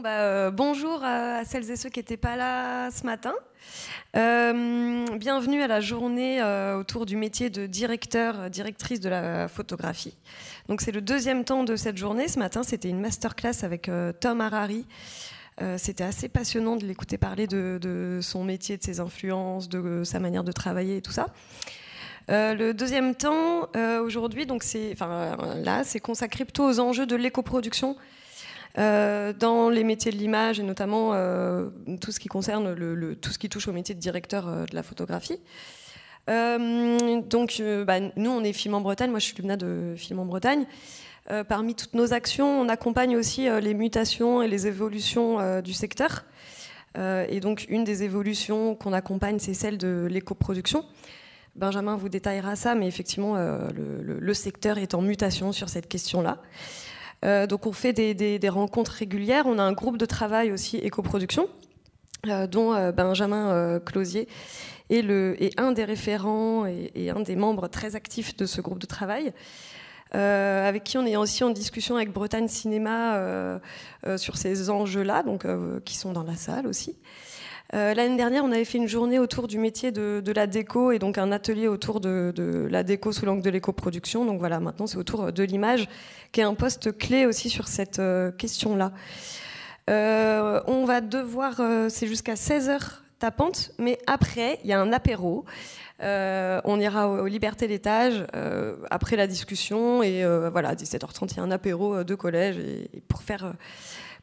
Bah, euh, bonjour à, celles et ceux qui n'étaient pas là ce matin. Euh, bienvenue à la journée euh, autour du métier de directeur, directrice de la photographie. Donc, c'est le deuxième temps de cette journée. Ce matin, c'était une masterclass avec Tom Harari. c'était assez passionnant de l'écouter parler de, son métier, de ses influences, de sa manière de travailler et tout ça. le deuxième temps aujourd'hui, donc c'est, là, c'est consacré plutôt aux enjeux de l'éco-production euh, dans les métiers de l'image et notamment euh, tout ce qui concerne tout ce qui touche au métier de directeur euh, de la photographie. donc, bah, nous, on est Film en Bretagne. Moi, je suis Lumna de Film en Bretagne. parmi toutes nos actions, on accompagne aussi les mutations et les évolutions du secteur. et donc, une des évolutions qu'on accompagne, c'est celle de l'éco-production. Benjamin vous détaillera ça, mais effectivement, le, secteur est en mutation sur cette question-là. Euh, donc on fait des, rencontres régulières. On a un groupe de travail aussi éco-production, euh, dont euh, Benjamin Closier est, un des référents et, et, un des membres très actifs de ce groupe de travail. avec qui on est aussi en discussion avec Bretagne Cinéma sur ces enjeux-là, donc qui sont dans la salle aussi. Euh, l'année dernière, on avait fait une journée autour du métier de, la déco et donc un atelier autour de, la déco sous l'angle de l'éco-production. Donc voilà, maintenant c'est autour euh, de l'image, qui est un poste clé aussi sur cette euh, question-là. on va devoir, c'est jusqu'à 16h tapante, mais après, il y a un apéro. on ira aux au Libertés l'étage après la discussion et voilà, 17h30, il y a un apéro de collège et pour faire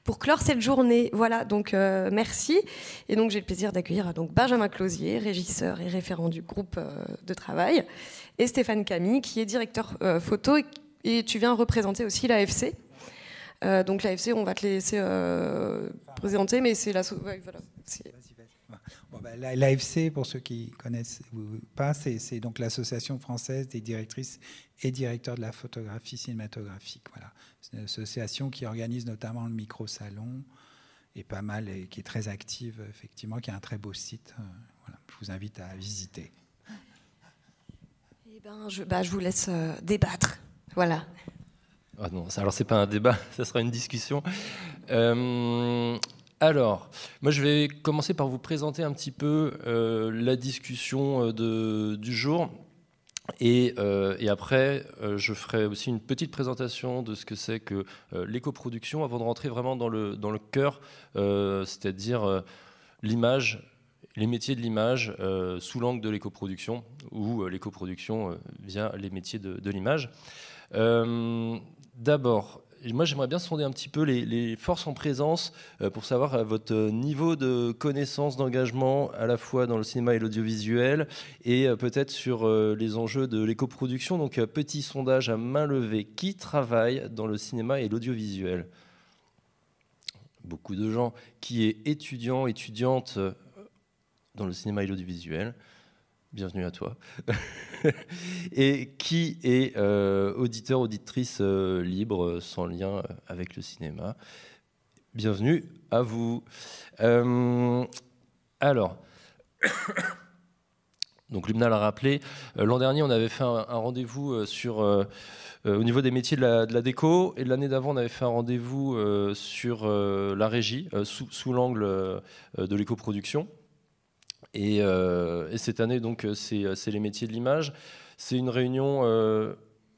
pour clore cette journée. Voilà, donc euh, merci. Et donc j'ai le plaisir d'accueillir euh, donc Benjamin Clausier, régisseur et référent du groupe euh, de travail, et Stéphane Camille, qui est directeur photo, et, tu viens représenter aussi l'AFC. donc l'AFC, on va te laisser présenter, mais c'est la... voilà, bah, L'AFC, pour ceux qui connaissent pas, c'est donc l'Association française des directrices et directeurs de la photographie cinématographique. Voilà. C'est une association qui organise notamment le micro-salon et pas mal, et qui est très active, effectivement, qui a un très beau site. Euh, je vous invite à visiter. Eh ben, je, bah, je vous laisse euh, débattre. Voilà. Ah non, alors c'est pas un débat, ce sera une discussion. Euh, alors, moi je vais commencer par vous présenter un petit peu euh, la discussion euh, du jour. Et, euh, après, je ferai aussi une petite présentation de ce que c'est que l'éco-production avant de rentrer vraiment dans le, dans le cœur, c'est-à-dire l'image, les métiers de l'image sous l'angle de l'éco-production ou l'éco-production via les métiers de, de l'image. D'abord, moi, j'aimerais bien sonder un petit peu les, forces en présence euh, pour savoir euh, votre euh, niveau de connaissance, d'engagement, à la fois dans le cinéma et l'audiovisuel, et peut-être sur les enjeux de l'éco-production. Donc, petit sondage à main levée. Qui travaille dans le cinéma et l'audiovisuel Beaucoup de gens. Qui est étudiant, étudiante dans le cinéma et l'audiovisuel bienvenue à toi, et qui est euh, auditeur, auditrice euh, libre, euh, sans lien avec le cinéma. Bienvenue à vous. alors, donc Lumna l'a rappelé, l'an dernier on avait fait un, rendez-vous sur... au niveau des métiers de la, déco, et l'année d'avant, on avait fait un rendez-vous sur la régie, sous, sous l'angle de l'éco-production. Euh, et, cette année, donc, euh, euh, c'est les métiers de l'image. C'est une réunion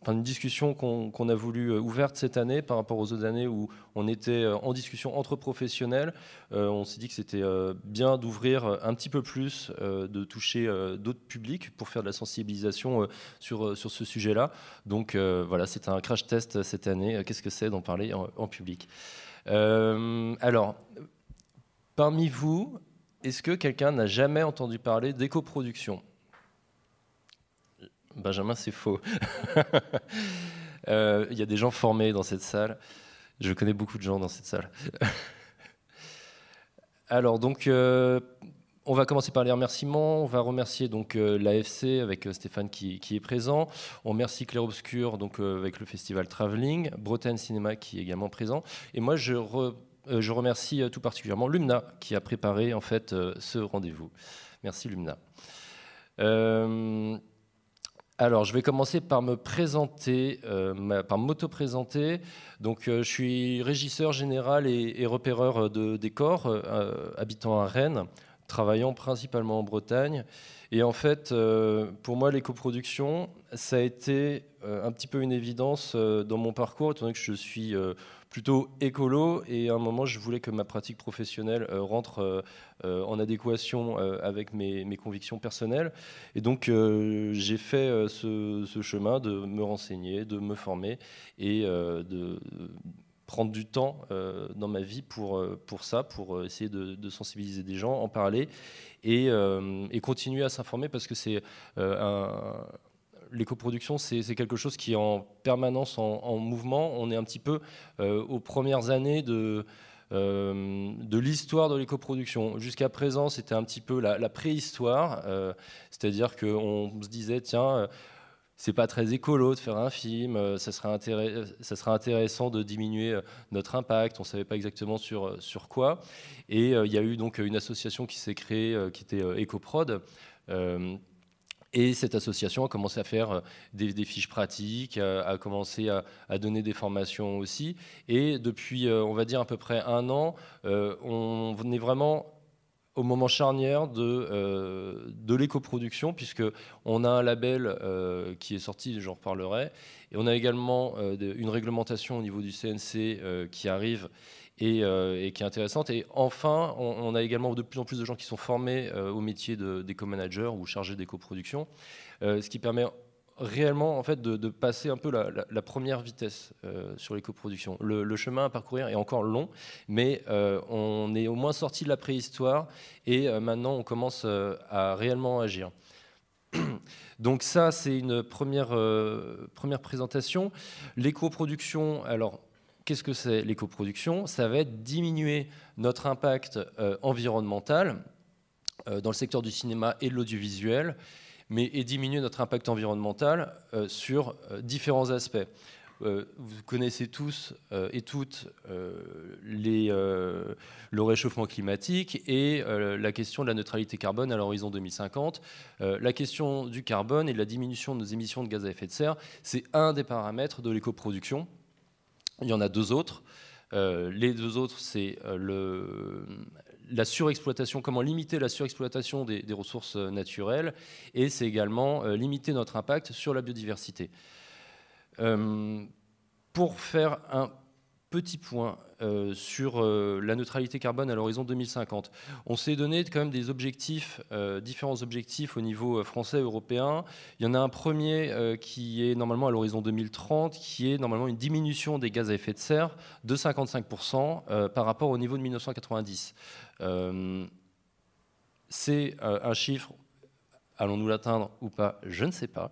Enfin, une discussion qu'on a voulu ouverte cette année par rapport aux autres années où on était en discussion entre professionnels. on s'est dit que c'était bien d'ouvrir un petit peu plus, de toucher d'autres publics pour faire de la sensibilisation sur, sur ce sujet-là. Donc voilà, c'est un crash test cette année. Qu'est-ce que c'est d'en parler en, en public Alors, parmi vous, est-ce que quelqu'un n'a jamais entendu parler d'éco-production Benjamin, c'est faux. Euh, il y a des gens formés dans cette salle. Je connais beaucoup de gens dans cette salle. Alors, donc, euh, on va commencer par les remerciements. On va remercier donc euh, la l'AFC avec Stéphane qui, est présent. On remercie Claire Obscur donc, avec le festival Travelling, Bretagne Cinéma qui est également présent. Et moi, je. Euh, je remercie euh, tout particulièrement Lumna qui a préparé en fait euh, ce rendez-vous. Merci Lumna. alors, je vais commencer par me présenter, par m'auto-présenter. Donc, je suis régisseur général et, repéreur de décors, habitant à Rennes, travaillant principalement en Bretagne. Et en fait, pour moi, l'éco-production, ça a été un petit peu une évidence dans mon parcours, étant donné que je suis plutôt écolo. Et à un moment, je voulais que ma pratique professionnelle euh, rentre euh, euh, en adéquation avec mes, convictions personnelles. Et donc, j'ai fait ce, chemin de me renseigner, de me former et de prendre du temps dans ma vie pour, pour ça, pour essayer de, sensibiliser des gens, en parler et, et continuer à s'informer parce que c'est un, l'éco-production, c'est quelque chose qui est en permanence en, mouvement. On est un petit peu euh, aux premières années euh, de, l'histoire de l'éco-production. Jusqu'à présent, c'était un petit peu la, préhistoire, euh, c'est-à-dire qu'on se disait, tiens, c'est pas très écolo de faire un film, ça serait, intéressant de diminuer notre impact, on ne savait pas exactement sur, sur quoi. Et il y a eu donc une association qui s'est créée, qui était EcoProd, et cette association a commencé à faire euh, des, fiches pratiques, euh, a commencé à, donner des formations aussi. Et depuis, euh, on va dire, à peu près un an, on est vraiment au moment charnière de, de l'éco-production, puisqu'on a un label qui est sorti, j'en reparlerai, et on a également une réglementation au niveau du CNC qui arrive euh, et, qui est intéressante. Et enfin, on, a également de plus en plus de gens qui sont formés euh, au métier d'éco-manager ou chargé d'éco-production, euh, ce qui permet réellement en fait de, passer un peu la, première vitesse sur l'éco-production. Le, chemin à parcourir est encore long, mais on est au moins sorti de la préhistoire et maintenant on commence à réellement agir. Donc ça, c'est une première, première présentation. L'éco-production, alors Qu'est-ce que c'est l'écoproduction Ça va être diminuer notre impact euh, environnemental euh, dans le secteur du cinéma et de l'audiovisuel, mais et diminuer notre impact environnemental euh, sur différents aspects vous connaissez tous et toutes les, le réchauffement climatique et la question de la neutralité carbone à l'horizon 2050. la question du carbone et de la diminution de nos émissions de gaz à effet de serre, c'est un des paramètres de l'écoproduction. Il y en a deux autres. Euh, les deux autres, c'est euh, la surexploitation, comment limiter la surexploitation des, ressources euh, naturelles, et c'est également limiter notre impact sur la biodiversité. pour faire un Petit point euh, sur euh, la neutralité carbone à l'horizon 2050. On s'est donné quand même des objectifs, euh, différents objectifs au niveau français, et européen. Il y en a un premier qui est normalement à l'horizon 2030, qui est normalement une diminution des gaz à effet de serre de 55% par rapport au niveau de 1990. C'est un chiffre Allons-nous l'atteindre ou pas Je ne sais pas.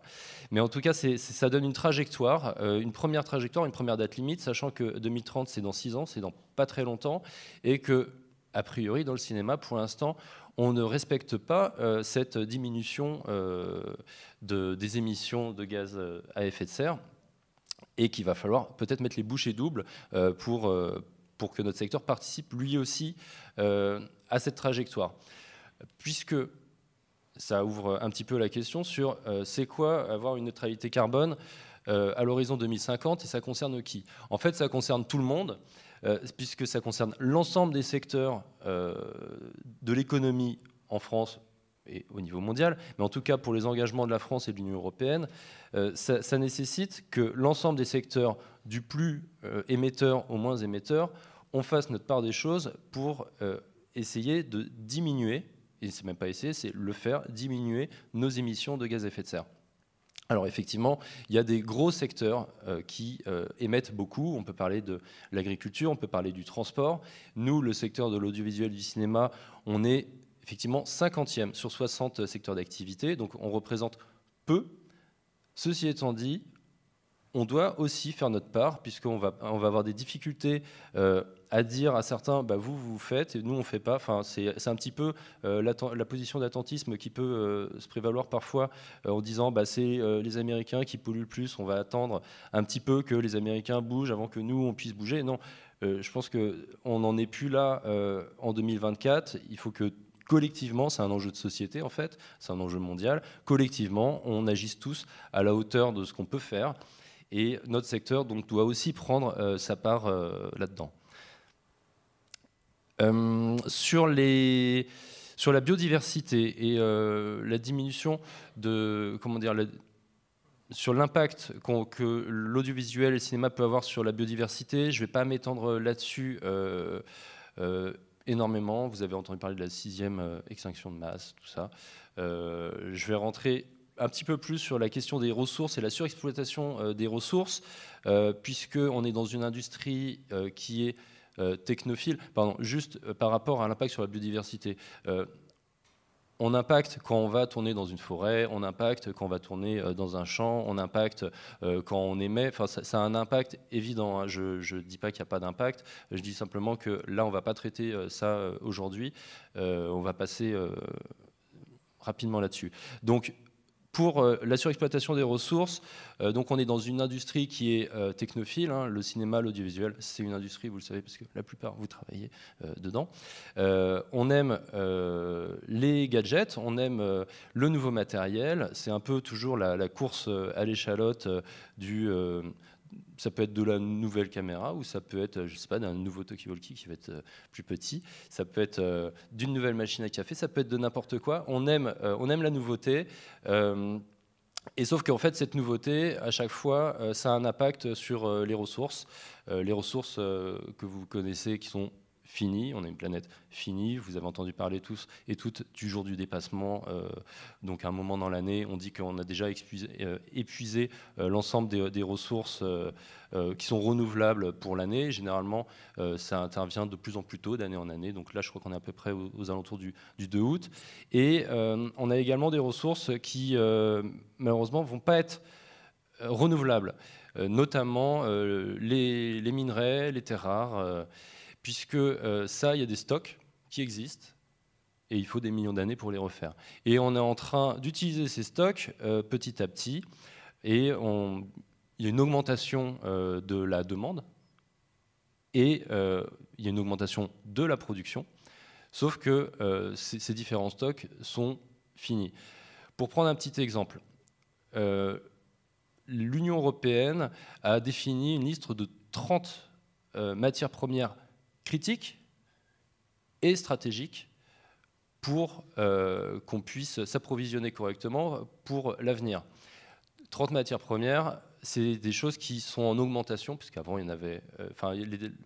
Mais en tout cas, ça donne une trajectoire, euh, une première trajectoire, une première date limite, sachant que 2030, c'est dans 6 ans, c'est dans pas très longtemps, et que, a priori, dans le cinéma, pour l'instant, on ne respecte pas euh, cette diminution euh, des émissions de gaz à effet de serre, et qu'il va falloir peut-être mettre les bouchées doubles pour, pour que notre secteur participe lui aussi à cette trajectoire. Puisque ça ouvre un petit peu la question sur euh, c'est quoi avoir une neutralité carbone euh, à l'horizon 2050 et ça concerne qui En fait, ça concerne tout le monde, euh, puisque ça concerne l'ensemble des secteurs de l'économie en France et au niveau mondial, mais en tout cas pour les engagements de la France et de l'Union européenne, ça, ça, nécessite que l'ensemble des secteurs, du plus émetteur au moins émetteur, on fasse notre part des choses pour essayer de diminuer et c'est même pas essayer, c'est le faire diminuer nos émissions de gaz à effet de serre. Alors effectivement, il y a des gros secteurs euh, qui euh, émettent beaucoup. On peut parler de l'agriculture, on peut parler du transport. Nous, le secteur de l'audiovisuel du cinéma, on est effectivement 50e sur 60 euh, secteurs d'activité, donc on représente peu. Ceci étant dit, on doit aussi faire notre part, puisqu'on va, on va avoir des difficultés euh, à dire à certains, bah, vous, vous faites, et nous, on ne fait pas. Enfin, c'est un petit peu euh, la position d'attentisme qui peut euh, se prévaloir parfois en disant, bah, c'est les Américains qui polluent le plus, on va attendre un petit peu que les Américains bougent avant que nous, on puisse bouger. Non, je pense qu'on n'en est plus là en 2024. Il faut que collectivement, c'est un enjeu de société en fait, c'est un enjeu mondial, collectivement, on agisse tous à la hauteur de ce qu'on peut faire. Et notre secteur donc, doit aussi prendre euh, sa part euh, là-dedans. Euh, sur les sur la biodiversité et la diminution de comment dire sur l'impact que l'audiovisuel et le cinéma peut avoir sur la biodiversité. Je ne vais pas m'étendre là-dessus énormément. Vous avez entendu parler de la sixième extinction de masse, tout ça. je vais rentrer un petit peu plus sur la question des ressources et la surexploitation euh, des ressources, euh, puisqu'on est dans une industrie euh, qui est technophile, pardon, juste par rapport à l'impact sur la biodiversité. On impacte quand on va tourner dans une forêt, on impacte quand on va tourner dans un champ, on impacte quand on émet. Enfin, ça, a un impact évident. Hein. Je ne dis pas qu'il n'y a pas d'impact. Je dis simplement que là, on ne va pas traiter ça aujourd'hui. on va passer rapidement là-dessus. Donc, pour euh, la surexploitation des ressources, euh, donc on est dans une industrie qui est euh, technophile, hein. le cinéma, l'audiovisuel, c'est une industrie, vous le savez, parce que la plupart vous travaillez dedans. on aime les gadgets, on aime le nouveau matériel, c'est un peu toujours la, la course à l'échalote du ça peut être de la nouvelle caméra ou ça peut être, euh, je sais pas, d'un nouveau talkie qui va être euh, plus petit. Ça peut être euh, d'une nouvelle machine à café. Ça peut être de n'importe quoi. On aime, on aime la nouveauté. Et sauf qu'en fait, cette nouveauté, à chaque fois, ça a un impact sur les ressources. les ressources que vous connaissez, qui sont fini, on est une planète finie, vous avez entendu parler tous et toutes du jour du dépassement, euh, donc à un moment dans l'année, on dit qu'on a déjà euh, épuisé, euh, l'ensemble des, ressources qui sont renouvelables pour l'année, généralement ça intervient de plus en plus tôt d'année en année, donc là je crois qu'on est à peu près aux, alentours du, 2 août, et on a également des ressources qui malheureusement vont pas être renouvelables, notamment les, les, minerais, les terres rares, puisque euh, ça, il y a des stocks qui existent et il faut des millions d'années pour les refaire. Et on est en train d'utiliser ces stocks euh, petit à petit et il y a une augmentation euh, de la demande et il y a une augmentation de la production, sauf que ces, ces, différents stocks sont finis. Pour prendre un petit exemple, l'Union européenne a défini une liste de 30 matières premières critique et stratégique pour euh, qu'on puisse s'approvisionner correctement pour l'avenir. 30 matières premières, c'est des choses qui sont en augmentation, puisqu'avant, il y en avait. Euh, enfin,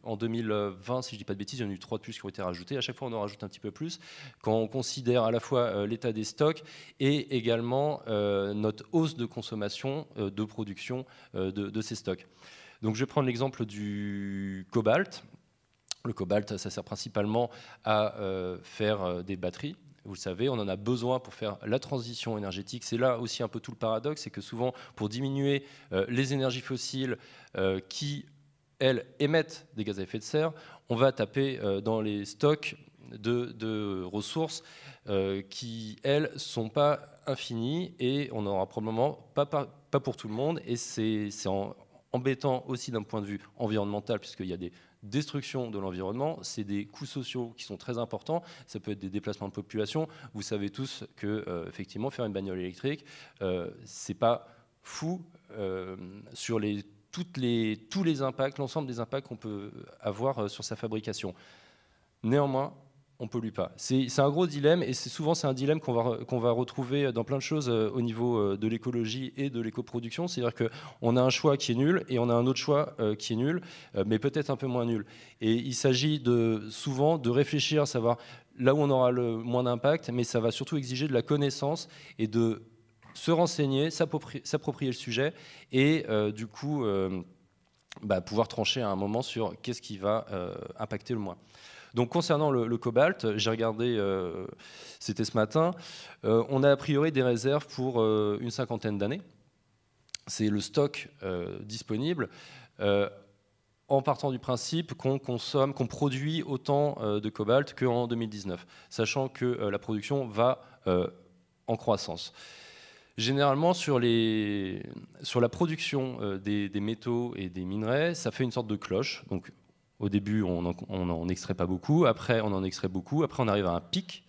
en 2020, si je ne dis pas de bêtises, il y en a eu 3 de plus qui ont été rajoutés. À chaque fois, on en rajoute un petit peu plus. Quand on considère à la fois euh, l'état des stocks et également notre hausse de consommation, de production de, de, ces stocks. Donc, je vais prendre l'exemple du cobalt. Le cobalt, ça sert principalement à euh, faire euh, des batteries. Vous le savez, on en a besoin pour faire la transition énergétique. C'est là aussi un peu tout le paradoxe, c'est que souvent, pour diminuer euh, les énergies fossiles qui, elles, émettent des gaz à effet de serre, on va taper dans les stocks de, ressources qui, elles, ne sont pas infinies et on aura probablement pas, pas, pour tout le monde. Et c'est embêtant aussi d'un point de vue environnemental, puisqu'il y a des destruction de l'environnement, c'est des coûts sociaux qui sont très importants. Ça peut être des déplacements de population. Vous savez tous que, euh, effectivement, faire une bagnole électrique, euh, c'est pas fou euh, sur les, toutes les, tous les impacts, l'ensemble des impacts qu'on peut avoir sur sa fabrication. Néanmoins, on pollue pas. C'est un gros dilemme et c'est souvent c'est un dilemme qu'on va, retrouver dans plein de choses euh, au niveau euh, de l'écologie et de l'écoproduction. C'est-à-dire qu'on a un choix qui est nul et on a un autre choix euh, qui est nul, mais peut-être un peu moins nul. Et il s'agit de, souvent de réfléchir, à savoir là où on aura le moins d'impact, mais ça va surtout exiger de la connaissance et de se renseigner, s'approprier le sujet et du coup bah, pouvoir trancher à un moment sur qu'est-ce qui va impacter le moins. Donc concernant le, cobalt, j'ai regardé, euh, c'était ce matin, euh, on a a priori des réserves pour euh, une cinquantaine d'années. C'est le stock disponible. en partant du principe qu'on consomme, qu'on produit autant de cobalt qu'en 2019, sachant que la production va en croissance généralement sur, les, sur, la production des, des, métaux et des minerais, ça fait une sorte de cloche. Donc au début, on n'en extrait pas beaucoup, après, on en extrait beaucoup, après, on arrive à un pic,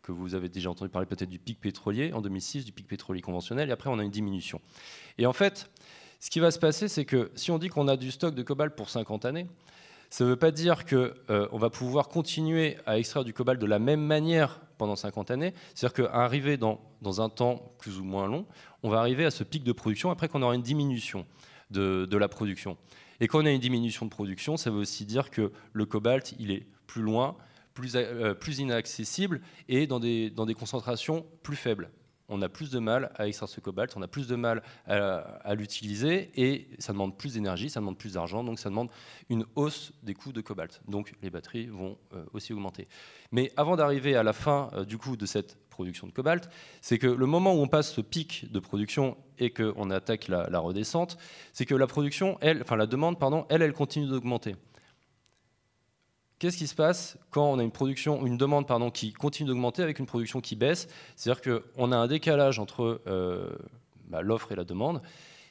que vous avez déjà entendu parler peut-être du pic pétrolier en 2006, du pic pétrolier conventionnel, et après, on a une diminution. Et en fait, ce qui va se passer, c'est que si on dit qu'on a du stock de cobalt pour 50 années, ça ne veut pas dire qu'on euh, on va pouvoir continuer à extraire du cobalt de la même manière pendant 50 années. C'est-à-dire qu'à arriver dans, un temps plus ou moins long, on va arriver à ce pic de production après qu'on aura une diminution de, de la production. Et quand on a une diminution de production, ça veut aussi dire que le cobalt, il est plus loin, plus, euh, plus inaccessible et dans des, dans des concentrations plus faibles on a plus de mal à extraire ce cobalt, on a plus de mal à, l'utiliser et ça demande plus d'énergie, ça demande plus d'argent, donc ça demande une hausse des coûts de cobalt. Donc les batteries vont euh, aussi augmenter. Mais avant d'arriver à la fin euh, du coup de cette production de cobalt, c'est que le moment où on passe ce pic de production et qu'on attaque la, redescente, c'est que la production, enfin la demande, pardon, elle, continue d'augmenter. Qu'est-ce qui se passe quand on a une production, une demande pardon, qui continue d'augmenter avec une production qui baisse C'est-à-dire qu'on a un décalage entre euh, bah, l'offre et la demande.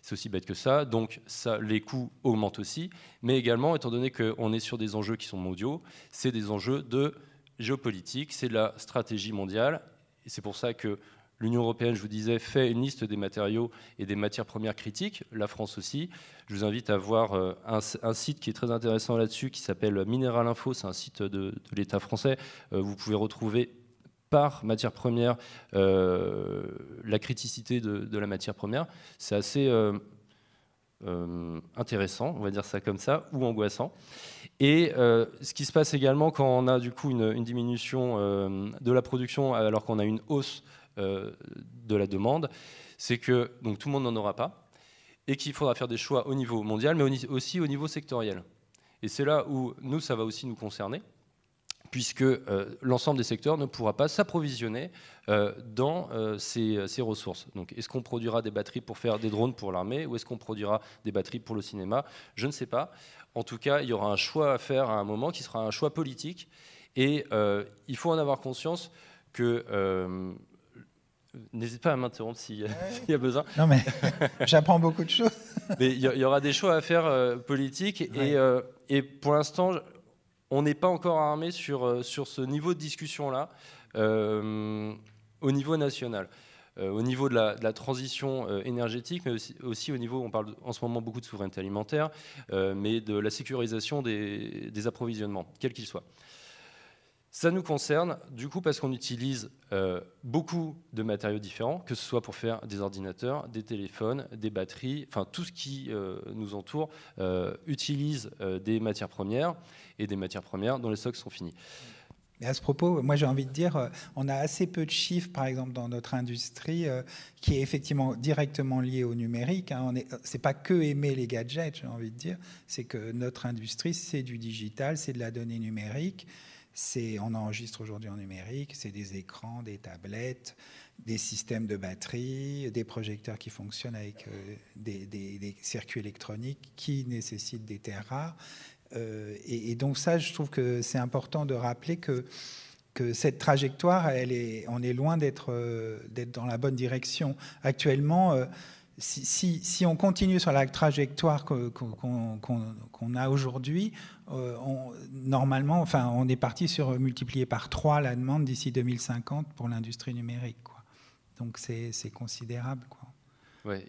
C'est aussi bête que ça. Donc les coûts augmentent aussi. Mais également, étant donné qu'on est sur des enjeux qui sont mondiaux, c'est des enjeux de géopolitique, c'est de la stratégie mondiale. Et c'est pour ça que l'Union européenne, je vous disais, fait une liste des matériaux et des matières premières critiques, la France aussi. Je vous invite à voir euh, un, site qui est très intéressant là-dessus, qui s'appelle Minéral Info, c'est un site de, l'État français. Euh, vous pouvez retrouver par matière première euh, la criticité de, la matière première. C'est assez intéressant, on va dire ça comme ça, ou angoissant. Et euh, ce qui se passe également quand on a du coup une, diminution euh, de la production alors qu'on a une hausse euh, de la demande, c'est que donc, tout le monde n'en aura pas et qu'il faudra faire des choix au niveau mondial, mais aussi au niveau sectoriel. Et c'est là où nous, ça va aussi nous concerner, puisque l'ensemble des secteurs ne pourra pas s'approvisionner dans ces, ces, ressources. Donc est-ce qu'on produira des batteries pour faire des drones pour l'armée, ou est-ce qu'on produira des batteries pour le cinéma Je ne sais pas. En tout cas, il y aura un choix à faire à un moment qui sera un choix politique. Et euh, il faut en avoir conscience que. Euh, N'hésite pas à m'interrompre s'il y a besoin. Non, mais j'apprends beaucoup de choses. mais il y, aura des choix à faire euh, politiques. Et, euh, et, pour l'instant, on n'est pas encore armé sur, sur ce niveau de discussion-là au niveau national. Euh, au niveau de la, transition euh, énergétique, mais aussi, au niveau, on parle en ce moment beaucoup de souveraineté alimentaire, euh, mais de la sécurisation des, approvisionnements, quels qu'ils soient. Ça nous concerne, du coup, parce qu'on utilise beaucoup de matériaux différents, que ce soit pour faire des ordinateurs, des téléphones, des batteries, enfin tout ce qui nous entoure utilise des matières premières et des matières premières dont les stocks sont finis. Mais à ce propos, moi j'ai envie de dire, euh, on a assez peu de chiffres, par exemple, dans notre industrie, euh, qui est effectivement directement lié au numérique. Ce hein. n'est euh, pas que aimer les gadgets, j'ai envie de dire, c'est que notre industrie, c'est du digital, c'est de la donnée numérique, on enregistre aujourd'hui en numérique, c'est des écrans, des tablettes, des systèmes de batterie, des projecteurs qui fonctionnent avec des, des circuits électroniques qui nécessitent des terres rares. Euh, et, donc ça, je trouve que c'est important de rappeler que, cette trajectoire, on est loin euh, d'être dans la bonne direction. Actuellement, euh, si, si, on continue sur la trajectoire qu'on a aujourd'hui, normalement, enfin, on est parti sur multiplier par 3 la demande d'ici 2050 pour l'industrie numérique. Donc c'est considérable.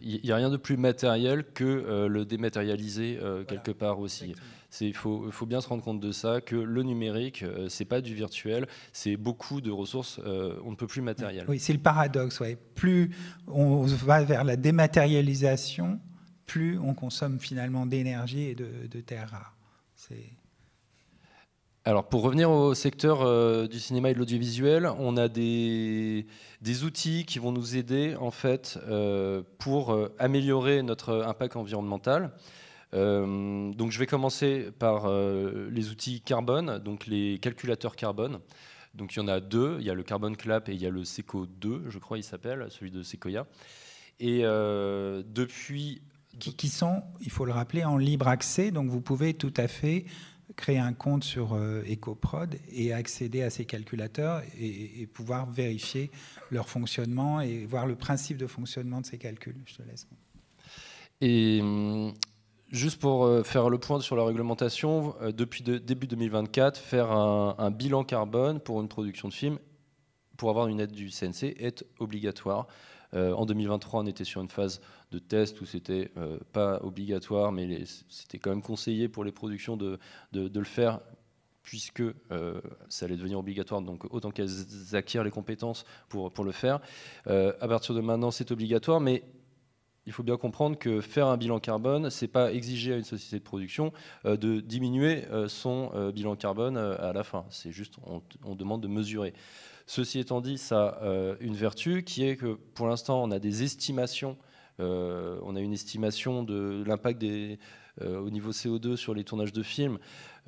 Il n'y a rien de plus matériel que le dématérialiser quelque part aussi. Il faut, bien se rendre compte de ça, que le numérique, ce euh, c'est pas du virtuel, c'est beaucoup de ressources, euh, on ne peut plus matérielles. Oui, c'est le paradoxe. Ouais. Plus on va vers la dématérialisation, plus on consomme finalement d'énergie et de, de terres rares. Alors pour revenir au secteur euh, du cinéma et de l'audiovisuel, on a des, outils qui vont nous aider en fait pour améliorer notre impact environnemental. Euh, donc je vais commencer par euh, les outils carbone, donc les calculateurs carbone. Donc il y en a deux, il y a le Carbon Clap et il y a le Seco 2, je crois il s'appelle, celui de Sequoia. Et euh, depuis... Qui, sont, il faut le rappeler, en libre accès, donc vous pouvez tout à fait créer un compte sur EcoProd et accéder à ces calculateurs et, et, pouvoir vérifier leur fonctionnement et voir le principe de fonctionnement de ces calculs. Je te laisse. Et hum, Juste pour euh, faire le point sur la réglementation, euh, depuis début 2024, faire un, bilan carbone pour une production de film, pour avoir une aide du CNC, est obligatoire. Euh, en 2023, on était sur une phase de test où c'était pas obligatoire, mais c'était quand même conseillé pour les productions de, de, le faire puisque ça allait devenir obligatoire, donc autant qu'elles acquièrent les compétences pour, pour le faire. à partir de maintenant, c'est obligatoire, mais il faut bien comprendre que faire un bilan carbone, ce n'est pas exiger à une société de production euh, de diminuer euh, son euh, bilan carbone à la fin. C'est juste, on, demande de mesurer. Ceci étant dit, ça a une vertu qui est que pour l'instant, on a des estimations. on a une estimation de l'impact au niveau CO2 sur les tournages de films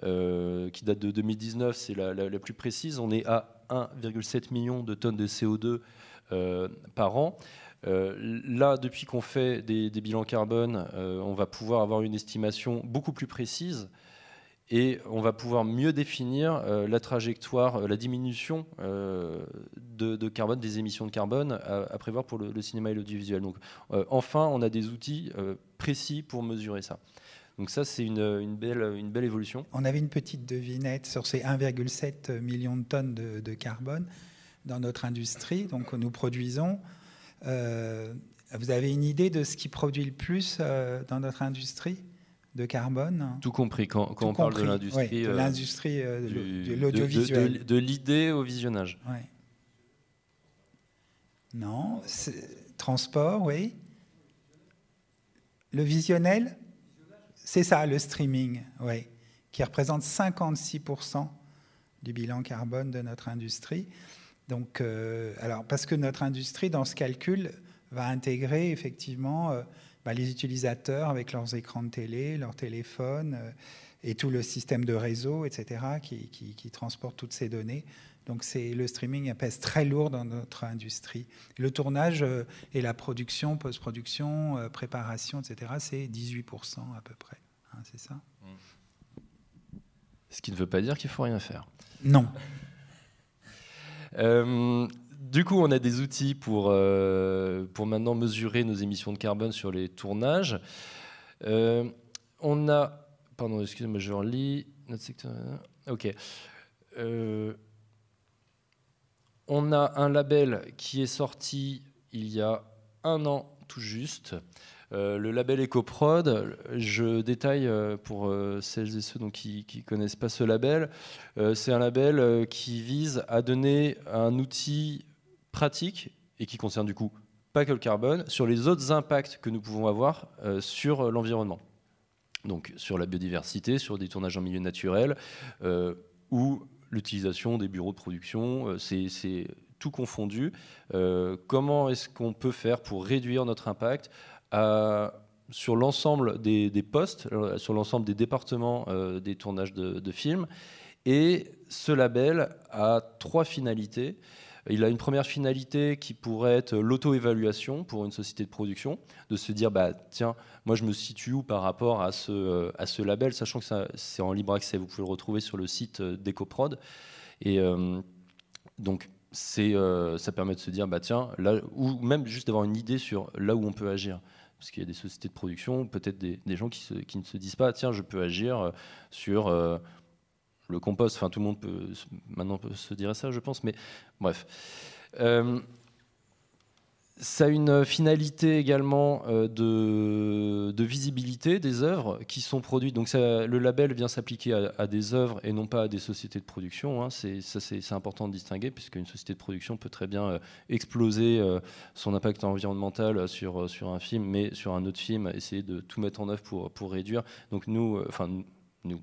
qui date de 2019, c'est la, plus précise. On est à 1,7 million de tonnes de CO2 par an. Euh, là, depuis qu'on fait des, bilans carbone, euh, on va pouvoir avoir une estimation beaucoup plus précise et on va pouvoir mieux définir euh, la trajectoire, la diminution de, carbone, des émissions de carbone à, prévoir pour le, cinéma et l'audiovisuel. enfin, on a des outils précis pour mesurer ça. Donc ça, c'est une, belle, évolution. On avait une petite devinette sur ces 1,7 million de tonnes de, de carbone dans notre industrie. Donc nous produisons euh, vous avez une idée de ce qui produit le plus euh, dans notre industrie de carbone. Tout compris, quand, on parle de l'industrie. de euh, l'industrie de l'audiovisuel. De, l'idée au visionnage. Non, transport, oui. Le visionnel, c'est ça, le streaming, oui, qui représente 56% du bilan carbone de notre industrie. Donc, euh, alors, parce que notre industrie, dans ce calcul, va intégrer effectivement euh, bah, les utilisateurs avec leurs écrans de télé, leurs téléphones euh, et tout le système de réseau, etc., qui, transporte toutes ces données. Donc, le streaming pèse très lourd dans notre industrie. Le tournage et la production, post-production, préparation, etc., c'est 18% à peu près. Hein, c'est ça hmm. Ce qui ne veut pas dire qu'il faut rien faire. Non. Euh, du coup, on a des outils pour, euh, pour maintenant mesurer nos émissions de carbone sur les tournages. Euh, on a. Pardon, excusez-moi, je relis. Notre secteur. Ok. on a un label qui est sorti il y a un an tout juste, euh, le label EcoProd, je détaille euh, pour euh, celles et ceux qui ne connaissent pas ce label, c'est un label qui vise à donner un outil pratique et qui concerne du coup pas que le carbone, sur les autres impacts que nous pouvons avoir sur l'environnement. Donc sur la biodiversité, sur des tournages en milieu naturel, ou l'utilisation des bureaux de production, c'est tout confondu. comment est-ce qu'on peut faire pour réduire notre impact euh, sur l'ensemble des, postes, euh, sur l'ensemble des départements euh, des tournages de, films. Et ce label a trois finalités. Il a une première finalité qui pourrait être l'auto-évaluation pour une société de production, de se dire bah tiens, moi je me situe où par rapport à ce, à ce label, sachant que c'est en libre accès, vous pouvez le retrouver sur le site d'EcoProd. Et donc c'est ça permet de se dire bah tiens, là, ou même juste d'avoir une idée sur là où on peut agir parce qu'il y a des sociétés de production, peut-être des, gens qui, ne se disent pas, tiens, je peux agir euh, sur euh, le compost. Enfin, tout le monde peut maintenant peut se dire ça, je pense. Mais bref. Euh, ça a une finalité également euh, de, visibilité des œuvres qui sont produites. Donc le label vient s'appliquer à, des œuvres et non pas à des sociétés de production. Hein. C'est, ça, c'est, important de distinguer puisqu'une société de production peut très bien euh, exploser euh, son impact environnemental sur, sur un film, mais sur un autre film, essayer de tout mettre en œuvre pour, pour réduire. Donc nous, enfin nous,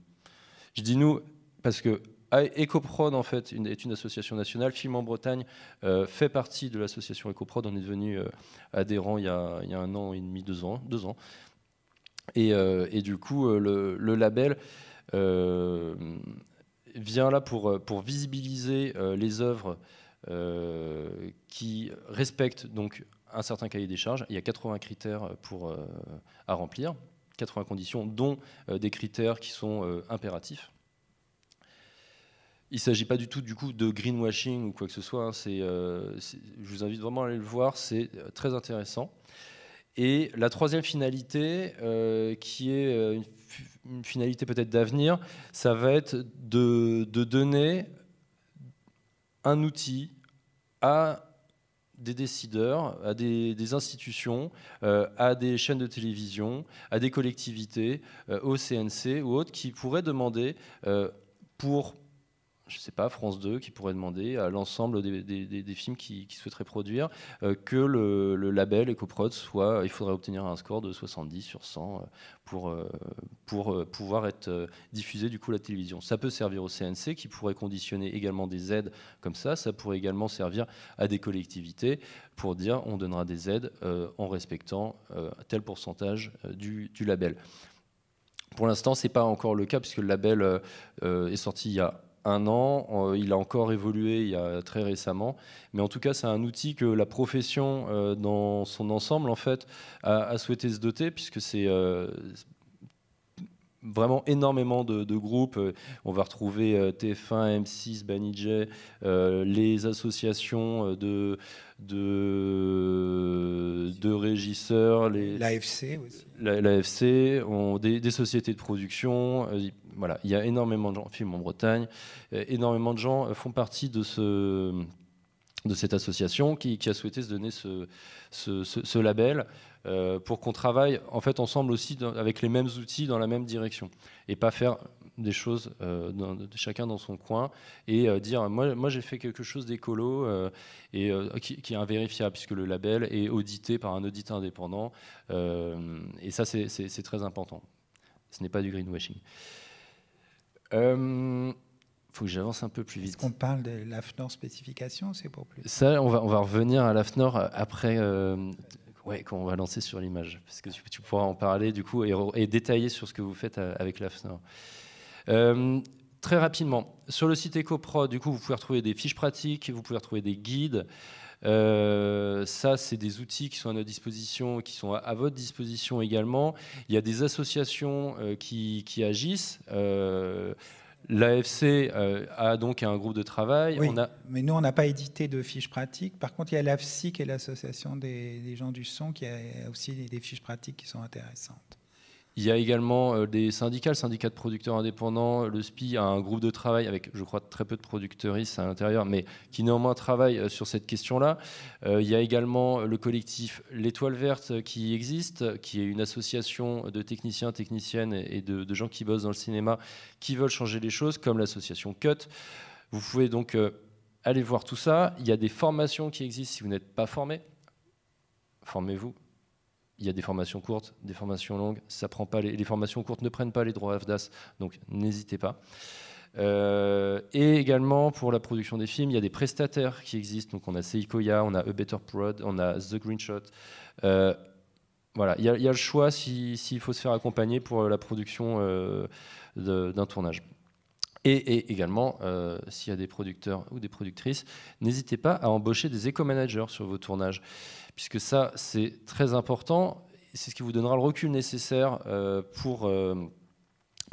je dis nous parce que ah, Ecoprod en fait est une association nationale. Film en Bretagne euh, fait partie de l'association Ecoprod. On est devenu euh, adhérent il y, a, un an et demi, deux ans, deux ans. Et, euh, du coup, le, label vient là pour, visibiliser les œuvres qui respectent donc un certain cahier des charges. Il y a 80 critères à remplir, 80 conditions, dont des critères qui sont impératifs il ne s'agit pas du tout du coup de greenwashing ou quoi que ce soit. Hein. Euh, je vous invite vraiment à aller le voir, c'est euh, très intéressant. Et la troisième finalité, euh, qui est une, finalité peut-être d'avenir, ça va être de, donner un outil à des décideurs, à des, institutions, à des chaînes de télévision, à des collectivités, au CNC ou autres, qui pourraient demander pour je ne sais pas, France 2 qui pourrait demander à l'ensemble des, films qui, souhaiteraient produire euh, que le, le label EcoProd soit, il faudrait obtenir un score de 70 sur 100 euh, pour, euh, pour pouvoir être diffusé du coup la télévision. Ça peut servir au CNC qui pourrait conditionner également des aides comme ça, ça pourrait également servir à des collectivités pour dire on donnera des aides en respectant tel pourcentage du, du label. Pour l'instant, ce n'est pas encore le cas puisque le label est sorti il y a un an. Euh, il a encore évolué il y a très récemment. Mais en tout cas, c'est un outil que la profession euh, dans son ensemble en fait, a, a souhaité se doter, puisque c'est euh, vraiment énormément de, groupes. Euh, on va retrouver euh, TF1, M6, Banijay, euh, les associations de, régisseurs, les, l'AFC aussi. La, L'AFC, des, sociétés de production. voilà, il y a énormément de gens, film en Bretagne, énormément de gens font partie de ce de cette association qui, a souhaité se donner ce, ce label. Euh, pour qu'on travaille en fait ensemble aussi avec les mêmes outils dans la même direction et pas faire des choses euh, de chacun dans son coin et euh, dire moi, moi j'ai fait quelque chose d'écolo et qui, est invérifiable puisque le label est audité par un audit indépendant et ça c'est très important. Ce n'est pas du greenwashing. Il faut que j'avance un peu plus vite. qu'on parle de l'AFNOR spécification, c'est pour plus. Ça, on va, on va revenir à l'AFNOR après ouais, qu'on va lancer sur l'image, parce que tu, pourras en parler du coup et, détailler sur ce que vous faites euh, avec l'AFNA. Euh, très rapidement, sur le site EcoPro, du coup, vous pouvez retrouver des fiches pratiques, vous pouvez retrouver des guides. Euh, ça, c'est des outils qui sont à notre disposition, qui sont à, votre disposition également. Il y a des associations qui, agissent. L'AFC euh, a donc un groupe de travail. Mais nous, on n'a pas édité de fiches pratiques. Par contre, il y a l'AFSI, qui est l'association des, gens du son, qui a aussi des fiches pratiques qui sont intéressantes. Il y a également euh, des syndicats, le syndicat de producteurs indépendants, le SPI a un groupe de travail avec, je crois, très peu de producteuristes à l'intérieur, mais qui néanmoins travaille euh, sur cette question-là. Euh, il y a également le collectif L'Étoile Verte qui existe, qui est une association de techniciens, techniciennes et de, de gens qui bossent dans le cinéma qui veulent changer les choses, comme l'association Cut. Vous pouvez donc aller voir tout ça. Il y a des formations qui existent si vous n'êtes pas formé. Formez-vous, il y a des formations courtes, des formations longues. Ça prend pas les, formations courtes ne prennent pas les droits AFDAS, donc n'hésitez pas. Euh, et également pour la production des films, il y a des prestataires qui existent. Donc on a Seikoya, on a A Better Prod, on a The Green euh, voilà, il y, a, le choix s'il faut se faire accompagner pour la production euh, d'un tournage. Et, également, euh, s'il y a des producteurs ou des productrices, n'hésitez pas à embaucher des éco-managers sur vos tournages, puisque ça, c'est très important. C'est ce qui vous donnera le recul nécessaire euh, pour, euh,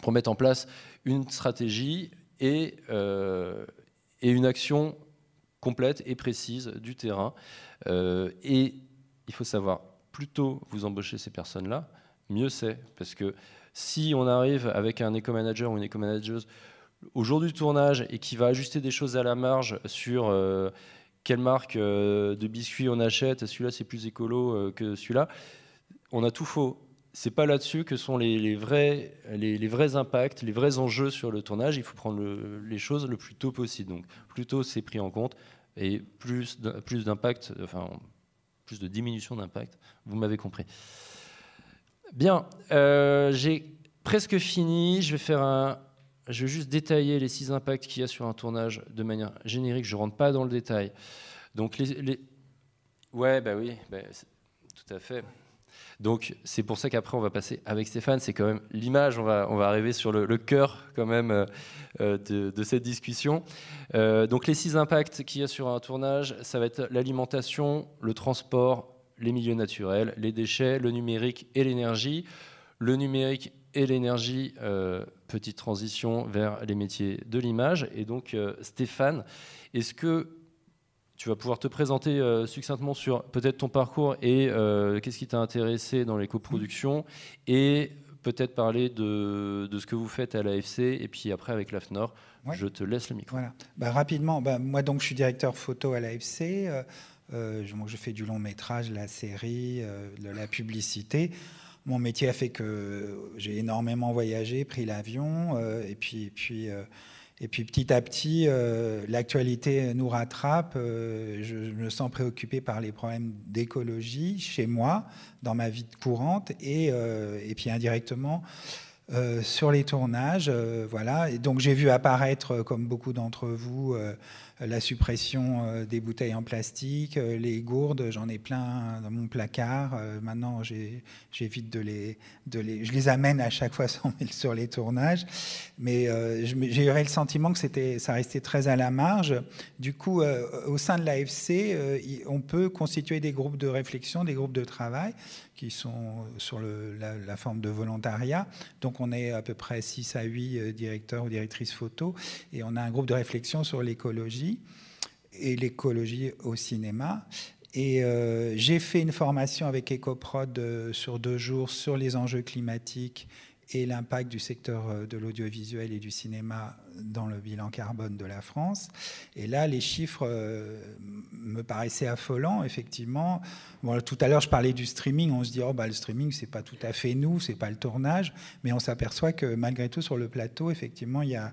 pour, mettre en place une stratégie et, et, une action complète et précise du terrain. et il faut savoir, plus tôt vous embauchez ces personnes-là, mieux c'est, parce que si on arrive avec un éco-manager ou une éco-manageuse au jour du tournage et qui va ajuster des choses à la marge sur euh, quelle marque euh, de biscuits on achète, celui-là c'est plus écolo euh, que celui-là, on a tout faux. C'est pas là-dessus que sont les, vrais, les, vrais impacts, les vrais enjeux sur le tournage. Il faut prendre les choses le plus tôt possible. Donc, plus tôt c'est pris en compte et plus d'impact, enfin, plus de diminution d'impact. Vous m'avez compris. Bien, j'ai presque fini. Je vais faire un, je vais juste détailler les six impacts qu'il y a sur un tournage de manière générique. Je ne rentre pas dans le détail. Donc, les, ouais, bah oui, bah, tout à fait. Donc, c'est pour ça qu'après, on va passer avec Stéphane. C'est quand même l'image, on va, on va arriver sur le, cœur quand même euh, euh, de, cette discussion. Euh, donc, les six impacts qu'il y a sur un tournage, ça va être l'alimentation, le transport, les milieux naturels, les déchets, le numérique et l'énergie. Le numérique et l'énergie. Euh, petite transition vers les métiers de l'image. Et donc, euh, Stéphane, est-ce que tu vas pouvoir te présenter euh, succinctement sur peut-être ton parcours et qu'est-ce qui t'a intéressé dans les coproductions et peut-être parler de, de, ce que vous faites à l'AFC et puis après avec l'AFNOR. Je te laisse le micro. Voilà. Bah, rapidement, bah, moi donc je suis directeur photo à l'AFC. je, je fais du long métrage, la série, de la publicité mon métier a fait que j'ai énormément voyagé, pris l'avion, euh, et puis, puis, euh, et puis petit à petit, euh, l'actualité nous rattrape. Je, me sens préoccupé par les problèmes d'écologie chez moi, dans ma vie courante, et, puis indirectement. sur les tournages, voilà. Et donc j'ai vu apparaître, comme beaucoup d'entre vous, euh, la suppression euh, des bouteilles en plastique, euh, les gourdes, j'en ai plein dans mon placard. Maintenant, j'évite de les, Je les amène à chaque fois sur les tournages. Mais j'ai eu le sentiment que ça restait très à la marge. Du coup, au sein de l'AFC, on peut constituer des groupes de réflexion, des groupes de travail qui sont sur la, forme de volontariat. Donc on est à peu près 6 à 8 directeurs ou directrices photos, et on a un groupe de réflexion sur l'écologie et l'écologie au cinéma. Et euh, j'ai fait une formation avec EcoProd euh, sur deux jours sur les enjeux climatiques et l'impact du secteur euh, de l'audiovisuel et du cinéma dans le bilan carbone de la France. Et là, les chiffres me paraissaient affolants, effectivement. tout à l'heure, je parlais du streaming. On se dit, oh, bah, le streaming, c'est pas tout à fait nous, c'est pas le tournage. Mais on s'aperçoit que malgré tout, sur le plateau, effectivement, il y a,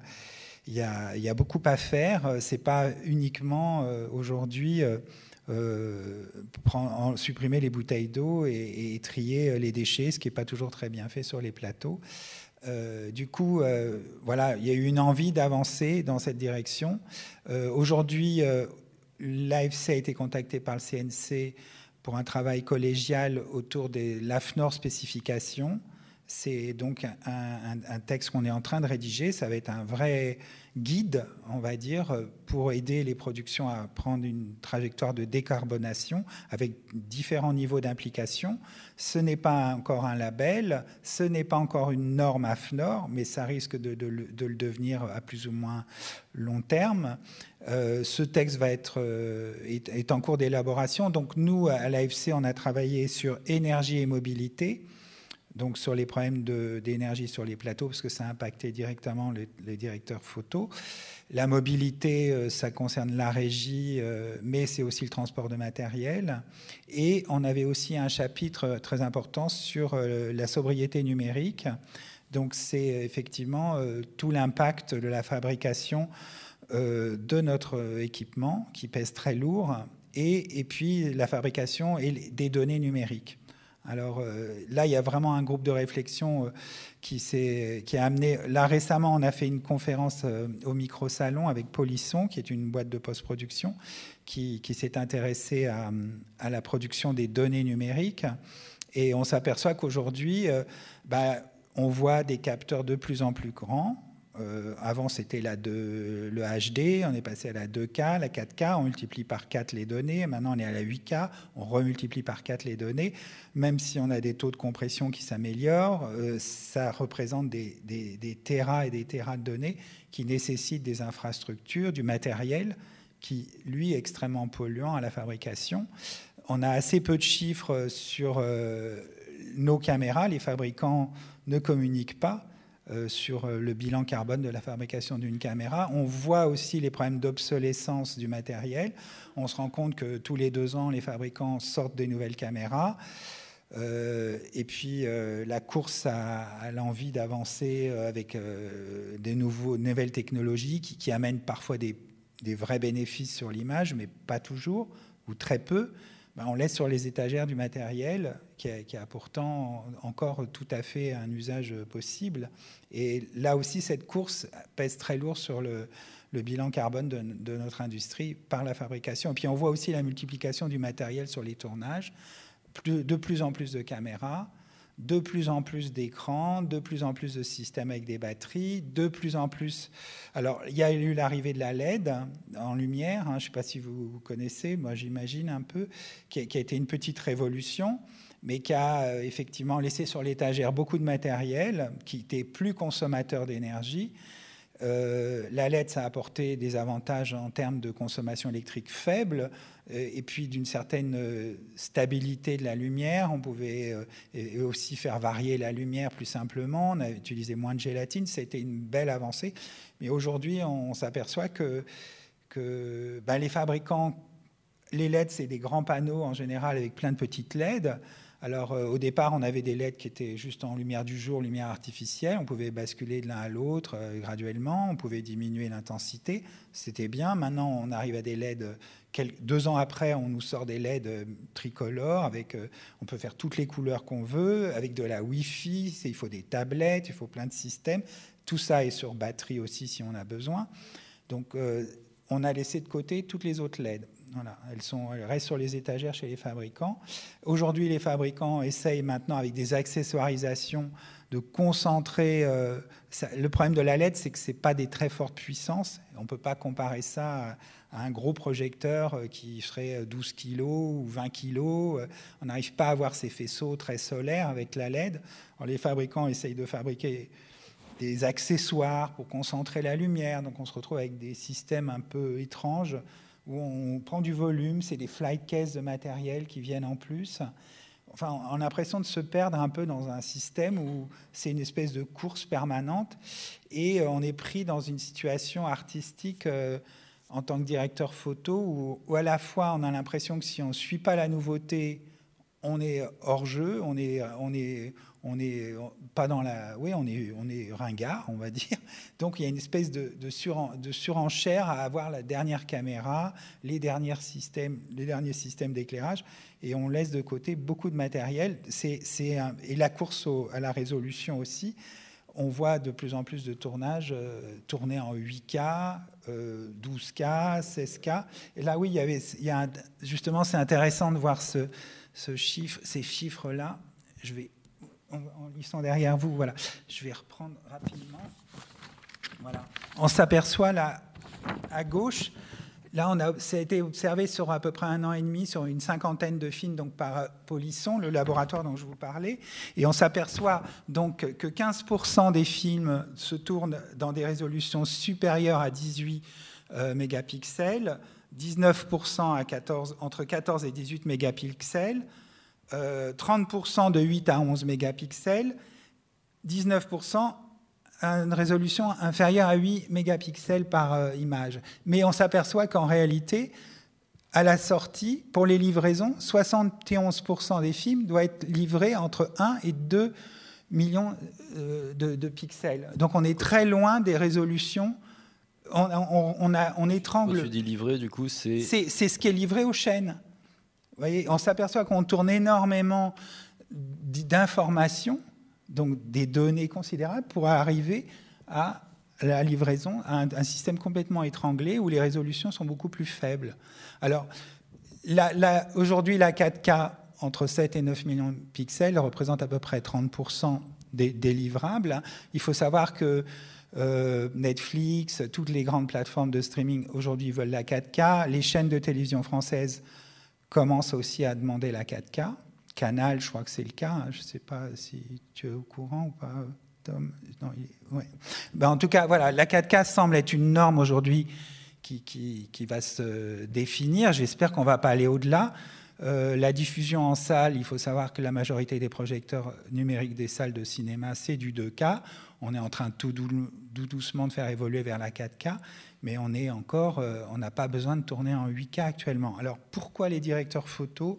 il y, a, beaucoup à faire. Euh, c'est pas uniquement euh, aujourd'hui euh, euh supprimer les bouteilles d'eau et, trier les déchets, ce qui n'est pas toujours très bien fait sur les plateaux. du coup, voilà, il y a eu une envie d'avancer dans cette direction. Aujourd'hui, l'AFC a été contacté par le CNC pour un travail collégial autour des l'AFNOR spécifications. C'est donc un, texte qu'on est en train de rédiger. Ça va être un vrai guide, on va dire, pour aider les productions à prendre une trajectoire de décarbonation avec différents niveaux d'implication. Ce n'est pas encore un label, ce n'est pas encore une norme AFNOR, mais ça risque de, le devenir à plus ou moins long terme. Euh, ce texte euh, est, est, en cours d'élaboration. Donc nous, à l'AFC, on a travaillé sur énergie et mobilité donc sur les problèmes d'énergie sur les plateaux, parce que ça a impacté directement les directeurs photo. La mobilité, euh, ça concerne la régie, euh, mais c'est aussi le transport de matériel. Et on avait aussi un chapitre euh, très important sur la sobriété numérique. Donc c'est effectivement tout l'impact de la fabrication de notre équipement qui pèse très lourd, et, et puis la fabrication et des données numériques. Alors euh, là, il y a vraiment un groupe de réflexion euh, qui, s'est, a amené. Là, récemment, on a fait une conférence euh, au micro-salon avec Polisson, qui est une boîte de post-production, qui, s'est intéressée à, la production des données numériques. Et on s'aperçoit qu'aujourd'hui, bah, on voit des capteurs de plus en plus grands euh, avant, c'était le HD, on est passé à la 2K, la 4K, on multiplie par 4 les données, maintenant on est à la 8K, on remultiplie par 4 les données. Même si on a des taux de compression qui s'améliorent, euh, ça représente des, des, terras et des terras de données qui nécessitent des infrastructures, du matériel qui, lui, est extrêmement polluant à la fabrication. On a assez peu de chiffres sur euh, nos caméras, les fabricants ne communiquent pas euh, sur euh, le bilan carbone de la fabrication d'une caméra. On voit aussi les problèmes d'obsolescence du matériel. On se rend compte que tous les deux ans, les fabricants sortent des nouvelles caméras. Euh, et puis la course à, l'envie d'avancer avec des nouvelles technologies qui, amènent parfois des, vrais bénéfices sur l'image, mais pas toujours, ou très peu. Ben, on laisse sur les étagères du matériel qui a, pourtant encore tout à fait un usage possible. Et là aussi, cette course pèse très lourd sur le, bilan carbone de, notre industrie par la fabrication. Et puis on voit aussi la multiplication du matériel sur les tournages, de plus en plus de caméras de plus en plus d'écrans, de plus en plus de systèmes avec des batteries, de plus en plus. Alors, il y a eu l'arrivée de la LED en lumière, hein, je ne sais pas si vous connaissez, moi j'imagine un peu, qui a, qui a, été une petite révolution, mais qui a euh, effectivement laissé sur l'étagère beaucoup de matériel qui était plus consommateur d'énergie euh, la LED, ça a apporté des avantages en termes de consommation électrique faible euh, et puis d'une certaine euh, stabilité de la lumière. On pouvait aussi faire varier la lumière plus simplement. On a utilisé moins de gélatine. C'était une belle avancée. Mais aujourd'hui, on, s'aperçoit que, ben, les fabricants, les LED, c'est des grands panneaux en général avec plein de petites LED. Alors euh, au départ, on avait des LED qui étaient juste en lumière du jour, lumière artificielle. On pouvait basculer de l'un à l'autre euh, graduellement. On pouvait diminuer l'intensité. C'était bien. Maintenant, on arrive à des LED. Euh, deux ans après, on nous sort des LED tricolores avec, on peut faire toutes les couleurs qu'on veut, avec de la Wi-Fi. Il faut des tablettes, il faut plein de systèmes. Tout ça est sur batterie aussi si on a besoin. Donc, on a laissé de côté toutes les autres LED elles, restent sur les étagères chez les fabricants. Aujourd'hui, les fabricants essayent maintenant avec des accessoirisations de concentrer. Euh, le problème de la LED, c'est que ce n'est pas des très fortes puissances. On ne peut pas comparer ça à, un gros projecteur euh, qui ferait 12 euh, kg ou 20 kg. On n'arrive pas à avoir ces faisceaux très solaires avec la LED. les fabricants essayent de fabriquer des accessoires pour concentrer la lumière. Donc on se retrouve avec des systèmes un peu étranges où on prend du volume, c'est des fly cases de matériel qui viennent en plus. Enfin, on a l'impression de se perdre un peu dans un système où c'est une espèce de course permanente et euh, on est pris dans une situation artistique euh, en tant que directeur photo où, à la fois on a l'impression que si on ne suit pas la nouveauté, on est hors jeu, on est, on est pas dans la, oui, on est, on est ringard, on va dire. Donc il y a une espèce de, surenchère à avoir la dernière caméra, les, derniers systèmes, les derniers systèmes d'éclairage, et on laisse de côté beaucoup de matériel. C'est, et la course à la résolution aussi. On voit de plus en plus de tournages euh, tourner en 8K, 12K, 16K. Et là, oui, il y avait, justement, c'est intéressant de voir ces chiffres-là. Je vais en sont derrière vous. Voilà. Je vais reprendre rapidement. On s'aperçoit là, à gauche, là, ça a été observé sur à peu près un an et demi, sur une cinquantaine de films donc, par euh, Polisson, le laboratoire dont je vous parlais. Et on s'aperçoit donc que 15% des films se tournent dans des résolutions supérieures à 18 euh, mégapixels, 19% à 14, entre 14 et 18 mégapixels. 30% euh, de 8 à 11 mégapixels, 19% à une résolution inférieure à 8 mégapixels par euh, image. Mais on s'aperçoit qu'en réalité, à la sortie, pour les livraisons, 71% des films doivent être livrés entre 1 et 2 millions euh, de, pixels. Donc on est très loin des résolutions. On, étrangle. Quand tu dis livré, du coup, c'est. C'est ce qui est livré aux chaînes on s'aperçoit qu'on tourne énormément d'informations, donc des données considérables, pour arriver à la livraison à un, système complètement étranglé où les résolutions sont beaucoup plus faibles. Alors, aujourd'hui, la 4K entre 7 et 9 millions de pixels représente à peu près 30% des, livrables. Il faut savoir que euh, Netflix, toutes les grandes plateformes de streaming aujourd'hui veulent la 4K. Les chaînes de télévision françaises commence aussi à demander la 4K. Canal, je crois que c'est le cas. Hein, je ne sais pas si tu es au courant ou pas, Tom. Ben, en tout cas, voilà, la 4K semble être une norme aujourd'hui qui, va se définir. J'espère qu'on ne va pas aller au-delà. Euh, la diffusion en salle, il faut savoir que la majorité des projecteurs numériques des salles de cinéma, c'est du 2K. On est en train tout doucement de faire évoluer vers la 4K mais on est encore, euh, on n'a pas besoin de tourner en 8K actuellement. Alors pourquoi les directeurs photos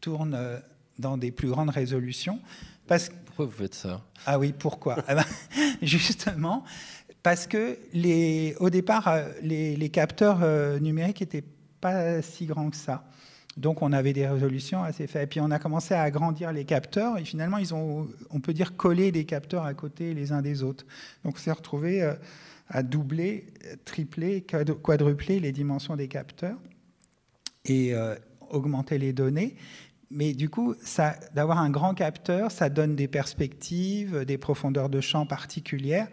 tournent euh, dans des plus grandes résolutions Pourquoi vous faites ça Ah oui, pourquoi eh ben, Justement, parce que au départ, euh, les, capteurs numériques n'étaient pas si grands que ça. Donc on avait des résolutions assez faibles. Et puis on a commencé à agrandir les capteurs et finalement ils ont, on peut dire, coller des capteurs à côté les uns des autres. Donc on s'est retrouvé à doubler, tripler, quadrupler les dimensions des capteurs et euh, augmenter les données. Mais du coup, d'avoir un grand capteur, ça donne des perspectives, des profondeurs de champ particulières.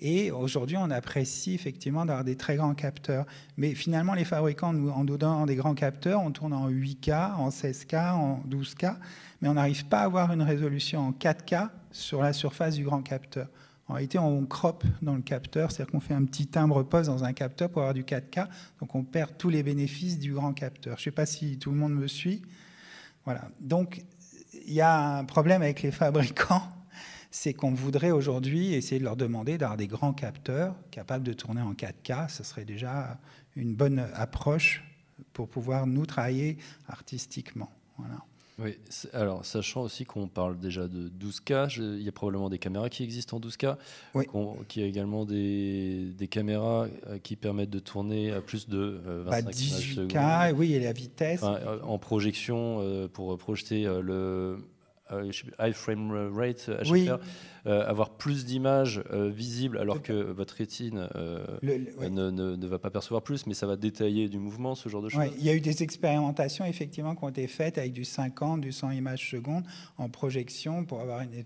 Et aujourd'hui, on apprécie effectivement d'avoir des très grands capteurs. Mais finalement, les fabricants, nous, en donnant des grands capteurs, on tourne en 8K, en 16K, en 12K, mais on n'arrive pas à avoir une résolution en 4K sur la surface du grand capteur. En réalité, on crop dans le capteur, c'est-à-dire qu'on fait un petit timbre pose dans un capteur pour avoir du 4K, donc on perd tous les bénéfices du grand capteur. Je ne sais pas si tout le monde me suit. Voilà. Donc, il y a un problème avec les fabricants, c'est qu'on voudrait aujourd'hui essayer de leur demander d'avoir des grands capteurs capables de tourner en 4K. Ce serait déjà une bonne approche pour pouvoir nous travailler artistiquement. Voilà. Oui, alors sachant aussi qu'on parle déjà de 12K, il y a probablement des caméras qui existent en 12K, qui qu'il a également des, caméras euh, qui permettent de tourner à plus de euh, 25 bah, k oui, et la vitesse. Euh, en projection, euh, pour projeter le, euh, high frame rate, euh, euh, avoir plus d'images visibles alors que votre rétine ne, ne, va pas percevoir plus, mais ça va détailler du mouvement, ce genre de choses. il y a eu des expérimentations effectivement qui ont été faites avec du 50, du 100 images secondes en projection pour avoir une,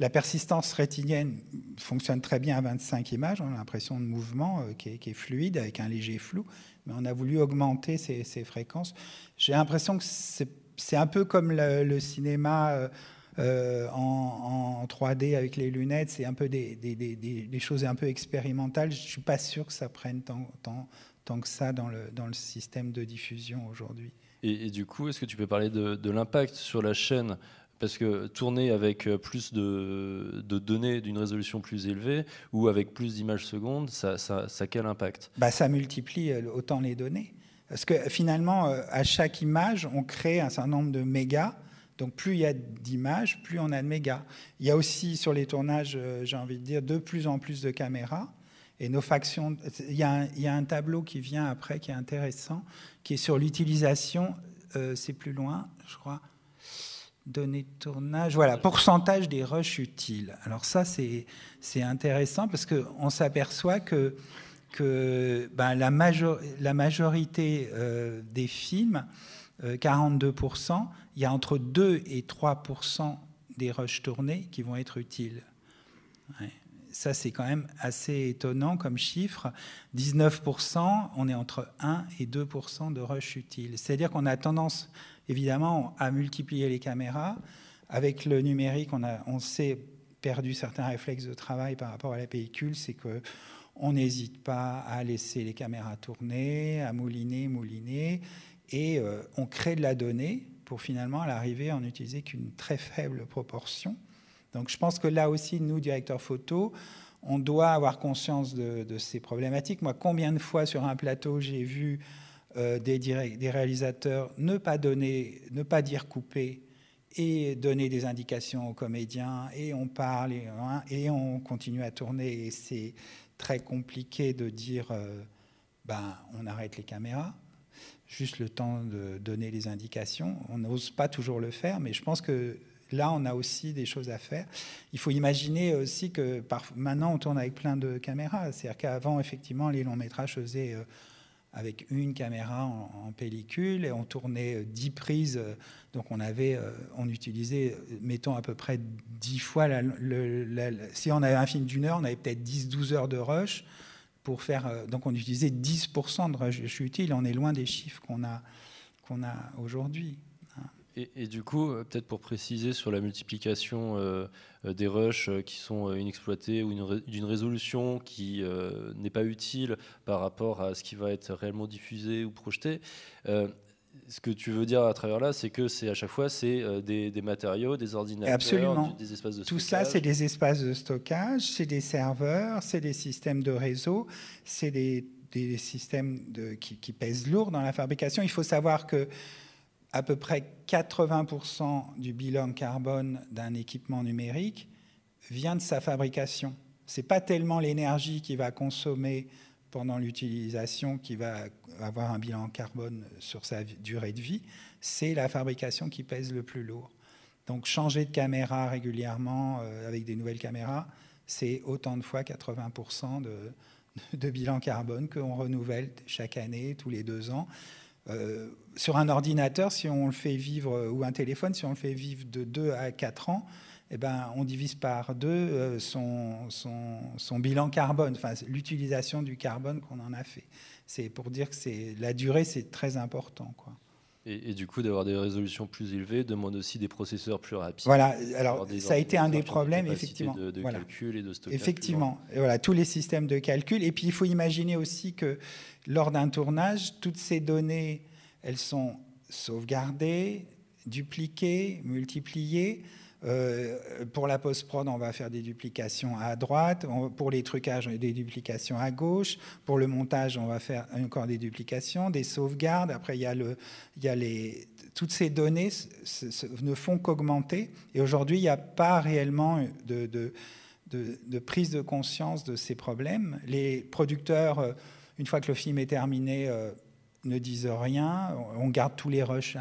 la persistance rétinienne fonctionne très bien à 25 images, on a l'impression de mouvement qui est, fluide avec un léger flou, mais on a voulu augmenter ces, ces fréquences. J'ai l'impression que c'est c'est un peu comme le, cinéma. Euh, euh, en, 3D avec les lunettes, c'est un peu des, choses un peu expérimentales. Je ne suis pas sûr que ça prenne tant, que ça dans le, système de diffusion aujourd'hui. Et, du coup, est-ce que tu peux parler de, l'impact sur la chaîne parce que tourner avec euh, plus de, données d'une résolution plus élevée ou avec plus d'images secondes, ça, ça, ça quel impact bah, Ça multiplie autant les données. Parce que finalement, euh, à chaque image, on crée un certain nombre de mégas. Donc plus il y a d'images, plus on a de mégas. Il y a aussi sur les tournages, euh, j'ai envie de dire, de plus en plus de caméras. Et nos factions, il y, a un, tableau qui vient après qui est intéressant, qui est sur l'utilisation, euh, c'est plus loin, je crois, données de tournage, voilà, pourcentage des rushs utiles. Alors ça, c'est intéressant parce qu'on s'aperçoit que que ben, la, la, majorité euh, des films, 42%, euh, il y a entre 2 et 3% des rushs tournés qui vont être utiles. Ça, c'est quand même assez étonnant comme chiffre. 19%, on est entre 1 et 2% de rushs utiles. C'est-à-dire qu'on a tendance, évidemment, à multiplier les caméras. Avec le numérique, on, a, on sait perdu certains réflexes de travail par rapport à la pellicule, c'est que on n'hésite pas à laisser les caméras tourner, à mouliner, mouliner, et euh, on crée de la donnée pour finalement à l'arrivée en utiliser qu'une très faible proportion. Donc je pense que là aussi, nous, directeurs photo, on doit avoir conscience de, ces problématiques. Moi, combien de fois sur un plateau j'ai vu euh, des, réalisateurs ne pas donner, ne pas dire couper et donner des indications aux comédiens, et on parle, et, hein, on continue à tourner, et très compliqué de dire euh, ben, on arrête les caméras, juste le temps de donner les indications. On n'ose pas toujours le faire, mais je pense que là, on a aussi des choses à faire. Il faut imaginer aussi que maintenant, on tourne avec plein de caméras. C'est-à-dire qu'avant, effectivement, les longs métrages faisaient euh, avec une caméra en, pellicule et on tournait 10 euh, prises. Euh, donc on avait, euh, on utilisait, mettons à peu près 10 fois, la, si on avait un film d'une heure, on avait peut-être 10-12 heures de rush pour faire, donc on utilisait 10% de rush. utile, on est loin des chiffres qu'on a, qu'on a aujourd'hui. Et, du coup, euh, peut-être pour préciser sur la multiplication euh, euh, des rushs qui sont inexploités ou d'une résolution qui n'est pas utile par rapport à ce qui va être réellement diffusé ou projeté, ce que tu veux dire à travers là, c'est que c'est à chaque fois c'est des, matériaux, des ordinateurs, des espaces de stockage. Tout ça, c'est des espaces de stockage, c'est des serveurs, c'est des systèmes de réseau, c'est des, systèmes de, qui, qui, pèsent lourd dans la fabrication. Il faut savoir que à peu près 80% du bilan carbone d'un équipement numérique vient de sa fabrication. Ce n'est pas tellement l'énergie qui va consommer pendant l'utilisation qui va avoir un bilan carbone sur sa durée de vie, c'est la fabrication qui pèse le plus lourd. Donc changer de caméra régulièrement euh, avec des nouvelles caméras, c'est autant de fois 80% de, de bilan carbone qu'on renouvelle chaque année, tous les deux ans. Euh, sur un ordinateur, si on le fait vivre, euh, ou un téléphone, si on le fait vivre de 2 à 4 ans, et eh ben, on divise par 2 euh, son, son, bilan carbone, l'utilisation du carbone qu'on en a fait. C'est pour dire que la durée, c'est très important. Quoi. Et, du coup, d'avoir des résolutions plus élevées demande aussi des processeurs plus rapides. Voilà, alors ça a été un des problèmes, effectivement. De, de calcul et de stockage. Effectivement, et voilà, tous les systèmes de calcul. Et puis, il faut imaginer aussi que lors d'un tournage, toutes ces données, elles sont sauvegardées, dupliquées, multipliées. Euh, pour la post-prod, on va faire des duplications à droite. pour les trucages, des duplications à gauche. Pour le montage, on va faire encore des duplications, des sauvegardes. Après, il y a, les, toutes ces données ne font qu'augmenter. Et aujourd'hui, il n'y a pas réellement de, de, prise de conscience de ces problèmes. Les producteurs euh, une fois que le film est terminé, euh, ne disent rien. On garde tous les rushs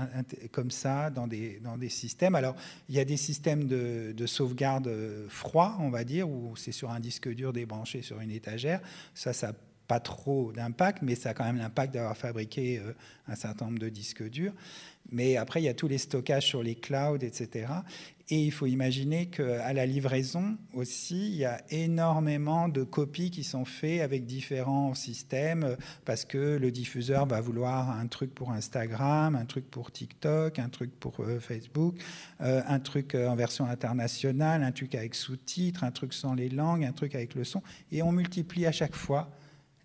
comme ça dans des, dans des systèmes. Alors, il y a des systèmes de, de sauvegarde euh, froid, on va dire, où c'est sur un disque dur débranché sur une étagère. Ça, ça n'a pas trop d'impact, mais ça a quand même l'impact d'avoir fabriqué euh, un certain nombre de disques durs. Mais après, il y a tous les stockages sur les clouds, etc. Et il faut imaginer qu'à la livraison aussi, il y a énormément de copies qui sont faites avec différents systèmes parce que le diffuseur va vouloir un truc pour Instagram, un truc pour TikTok, un truc pour euh, Facebook, euh, un truc euh, en version internationale, un truc avec sous-titres, un truc sans les langues, un truc avec le son. Et on multiplie à chaque fois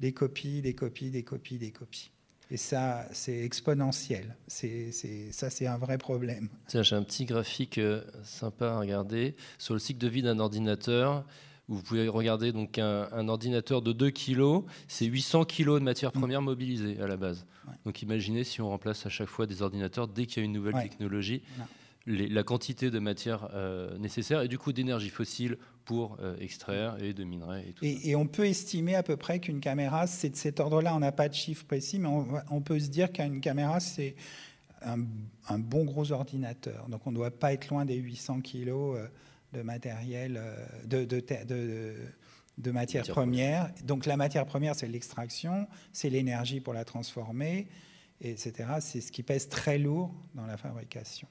les copies, des copies, des copies, des copies. Et ça, c'est exponentiel. C'est, ça, c'est un vrai problème. j'ai un petit graphique euh, sympa à regarder sur le cycle de vie d'un ordinateur. vous pouvez regarder donc un, ordinateur de 2 kg, c'est 800 kg de matière première mobilisée à la base. Donc imaginez si on remplace à chaque fois des ordinateurs dès qu'il y a une nouvelle technologie. la quantité de matière nécessaires euh, nécessaire et du coup d'énergie fossile, pour euh, extraire et de minerais. Et, on peut estimer à peu près qu'une caméra, c'est de cet ordre-là, on n'a pas de chiffre précis, mais on, peut se dire qu'une caméra, c'est un, bon gros ordinateur. Donc on ne doit pas être loin des 800 kilos euh, de matériel, euh, de, de, matière, première. Donc la matière première, c'est l'extraction, c'est l'énergie pour la transformer, etc. C'est ce qui pèse très lourd dans la fabrication.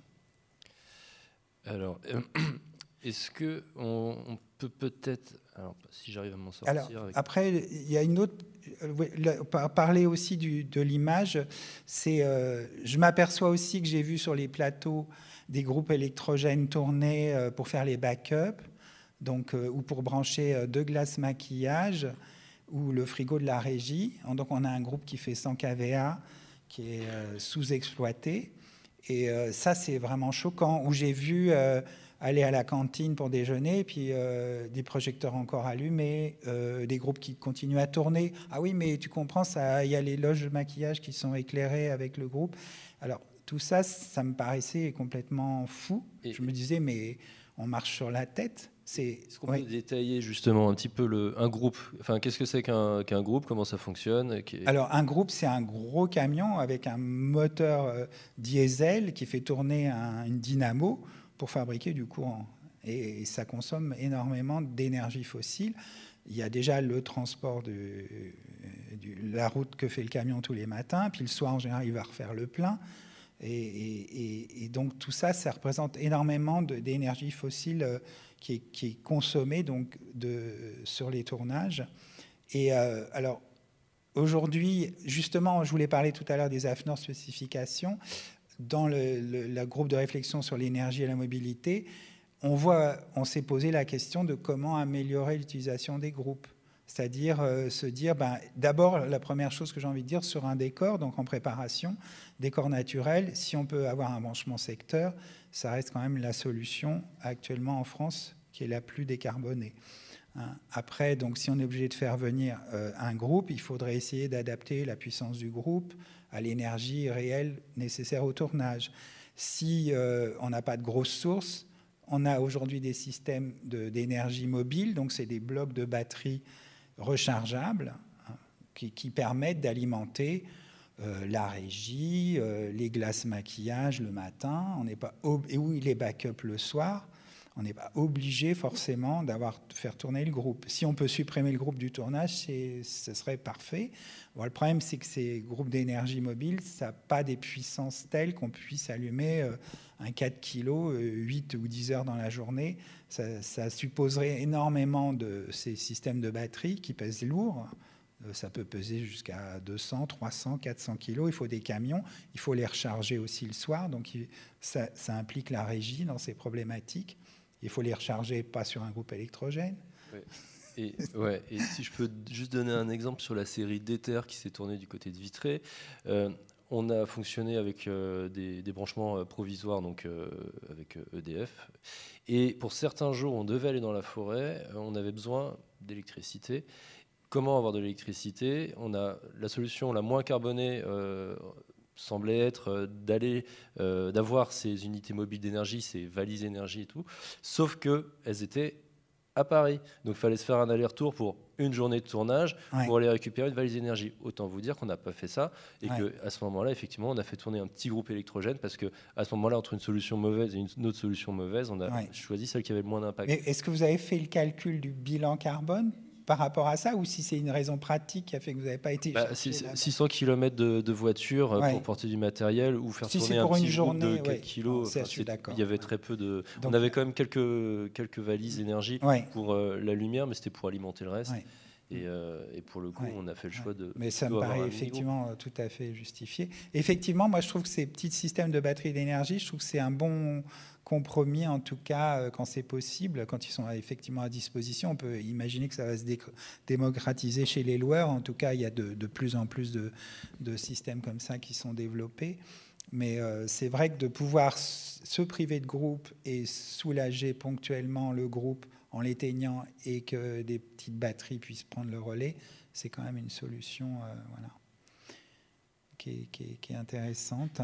Alors, Est-ce que on, peut peut-être, alors si j'arrive à m'en sortir. Alors, Après, il y a une autre. Euh, parler aussi de l'image, c'est. Euh, je m'aperçois aussi que j'ai vu sur les plateaux des groupes électrogènes tourner euh, pour faire les backups, donc ou pour brancher deux glaces maquillage ou le frigo de la régie. Donc on a un groupe qui fait 100 kVA, qui est sous-exploité. Et ça, c'est vraiment choquant. Où j'ai vu aller à la cantine pour déjeuner, puis euh, des projecteurs encore allumés, euh, des groupes qui continuent à tourner. Ah oui, mais tu comprends, il y a les loges de maquillage qui sont éclairées avec le groupe. Alors tout ça, ça me paraissait complètement fou. Je me disais, mais on marche sur la tête. c'est ce qu'on peut détailler justement un petit peu le, un groupe enfin, Qu'est-ce que c'est qu'un groupe Comment ça fonctionne Alors, un groupe, c'est un gros camion avec un moteur euh, diesel qui fait tourner une dynamo pour fabriquer du courant. Et, ça consomme énormément d'énergie fossile. Il y a déjà le transport de, euh, la route que fait le camion tous les matins, puis le soir en général il va refaire le plein. Et, donc tout ça, ça représente énormément d'énergie fossile euh, qui est, consommée donc de, sur les tournages. Et euh, alors aujourd'hui, justement, je voulais parler tout à l'heure des Afnor spécifications dans le, la groupe de réflexion sur l'énergie et la mobilité, on, on s'est posé la question de comment améliorer l'utilisation des groupes. C'est-à-dire euh, se dire, ben, d'abord, la première chose que j'ai envie de dire sur un décor, donc en préparation, décor naturel, si on peut avoir un branchement secteur, ça reste quand même la solution actuellement en France qui est la plus décarbonée. Hein. Après, donc, si on est obligé de faire venir euh, un groupe, il faudrait essayer d'adapter la puissance du groupe, à l'énergie réelle nécessaire au tournage. Si euh, on n'a pas de grosses sources, on a aujourd'hui des systèmes d'énergie mobile, donc c'est des blocs de batterie rechargeables hein, qui, permettent d'alimenter euh, la régie, euh, les glaces maquillage le matin, on pas et les backups le soir on n'est pas obligé forcément d'avoir faire tourner le groupe. Si on peut supprimer le groupe du tournage, ce serait parfait. Voilà le problème, c'est que ces groupes d'énergie mobile, ça n'a pas des puissances telles qu'on puisse allumer euh, un 4 kg 8 ou 10 heures dans la journée. Ça, supposerait énormément de ces systèmes de batterie qui pèsent lourd. Euh, ça peut peser jusqu'à 200, 300, 400 kg Il faut des camions, il faut les recharger aussi le soir. Donc ça implique la régie dans ces problématiques il faut les recharger pas sur un groupe électrogène. Et, si je peux juste donner un exemple sur la série Déter qui s'est tournée du côté de Vitré, euh, on a fonctionné avec euh, des, branchements euh, provisoires, donc avec EDF. E et pour certains jours, on devait aller dans la forêt, on avait besoin d'électricité. Comment avoir de l'électricité On a la solution la moins carbonée semblait être euh, d'aller, euh, d'avoir ces unités mobiles d'énergie, ces valises énergie et tout, sauf que elles étaient à Paris. Donc il fallait se faire un aller-retour pour une journée de tournage pour aller récupérer une valise énergie. Autant vous dire qu'on n'a pas fait ça et qu'à ce moment-là, effectivement, on a fait tourner un petit groupe électrogène parce que à ce moment-là, entre une solution mauvaise et une autre solution mauvaise, on a choisi celle qui avait le moins d'impact. Est-ce que vous avez fait le calcul du bilan carbone par rapport à ça ou si c'est une raison pratique qui a fait que vous n'avez pas été. 600 bah, km de, voiture euh, pour porter du matériel ou faire si tourner un petit journée, de 4 kg. kilos. il y avait très peu de. on avait quand même quelques, quelques valises énergie pour euh, la lumière, mais c'était pour alimenter le reste. Euh, et, pour le coup, on a fait le choix de. Mais ça me paraît effectivement tout à fait justifié. Effectivement, moi, je trouve que ces petits systèmes de batterie d'énergie, je trouve que c'est un bon, compromis, en tout cas euh, quand c'est possible, quand ils sont effectivement à disposition. On peut imaginer que ça va se démocratiser chez les loueurs. En tout cas, il y a de, plus en plus de, systèmes comme ça qui sont développés. Mais euh, c'est vrai que de pouvoir se priver de groupe et soulager ponctuellement le groupe en l'éteignant et que des petites batteries puissent prendre le relais, c'est quand même une solution. Euh, voilà qui, est, intéressante.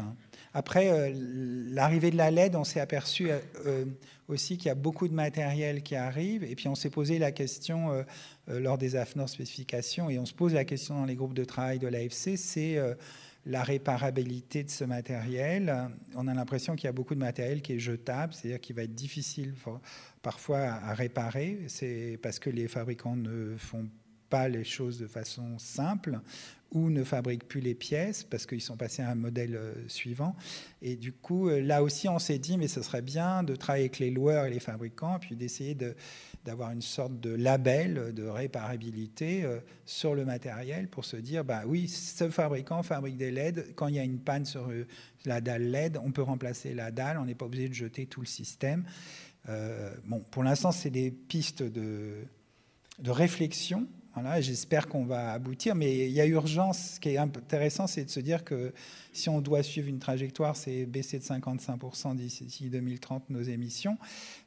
Après, euh, l'arrivée de la LED, on s'est aperçu euh, euh, aussi qu'il y a beaucoup de matériel qui arrive. Et puis, on s'est posé la question lors des AFNOR spécifications, et on se pose la question dans les groupes de travail de l'AFC, c'est la réparabilité de ce matériel. On a l'impression qu'il y a beaucoup de matériel qui est jetable, c'est-à-dire qu'il va être difficile parfois à réparer. C'est parce que les fabricants ne font pas les choses de façon simple ou ne fabriquent plus les pièces parce qu'ils sont passés à un modèle euh, suivant. Et du coup, euh, là aussi, on s'est dit, mais ce serait bien de travailler avec les loueurs et les fabricants, puis d'essayer d'avoir une sorte de label de réparabilité euh, sur le matériel pour se dire, bah oui, ce fabricant fabrique des LED. Quand il y a une panne sur la dalle LED, on peut remplacer la dalle, on n'est pas obligé de jeter tout le système. bon, pour l'instant, c'est des pistes de, de réflexion J'espère qu'on va aboutir, mais il y a urgence. Ce qui est intéressant, c'est de se dire que si on doit suivre une trajectoire, c'est baisser de 55% d'ici 2030 nos émissions.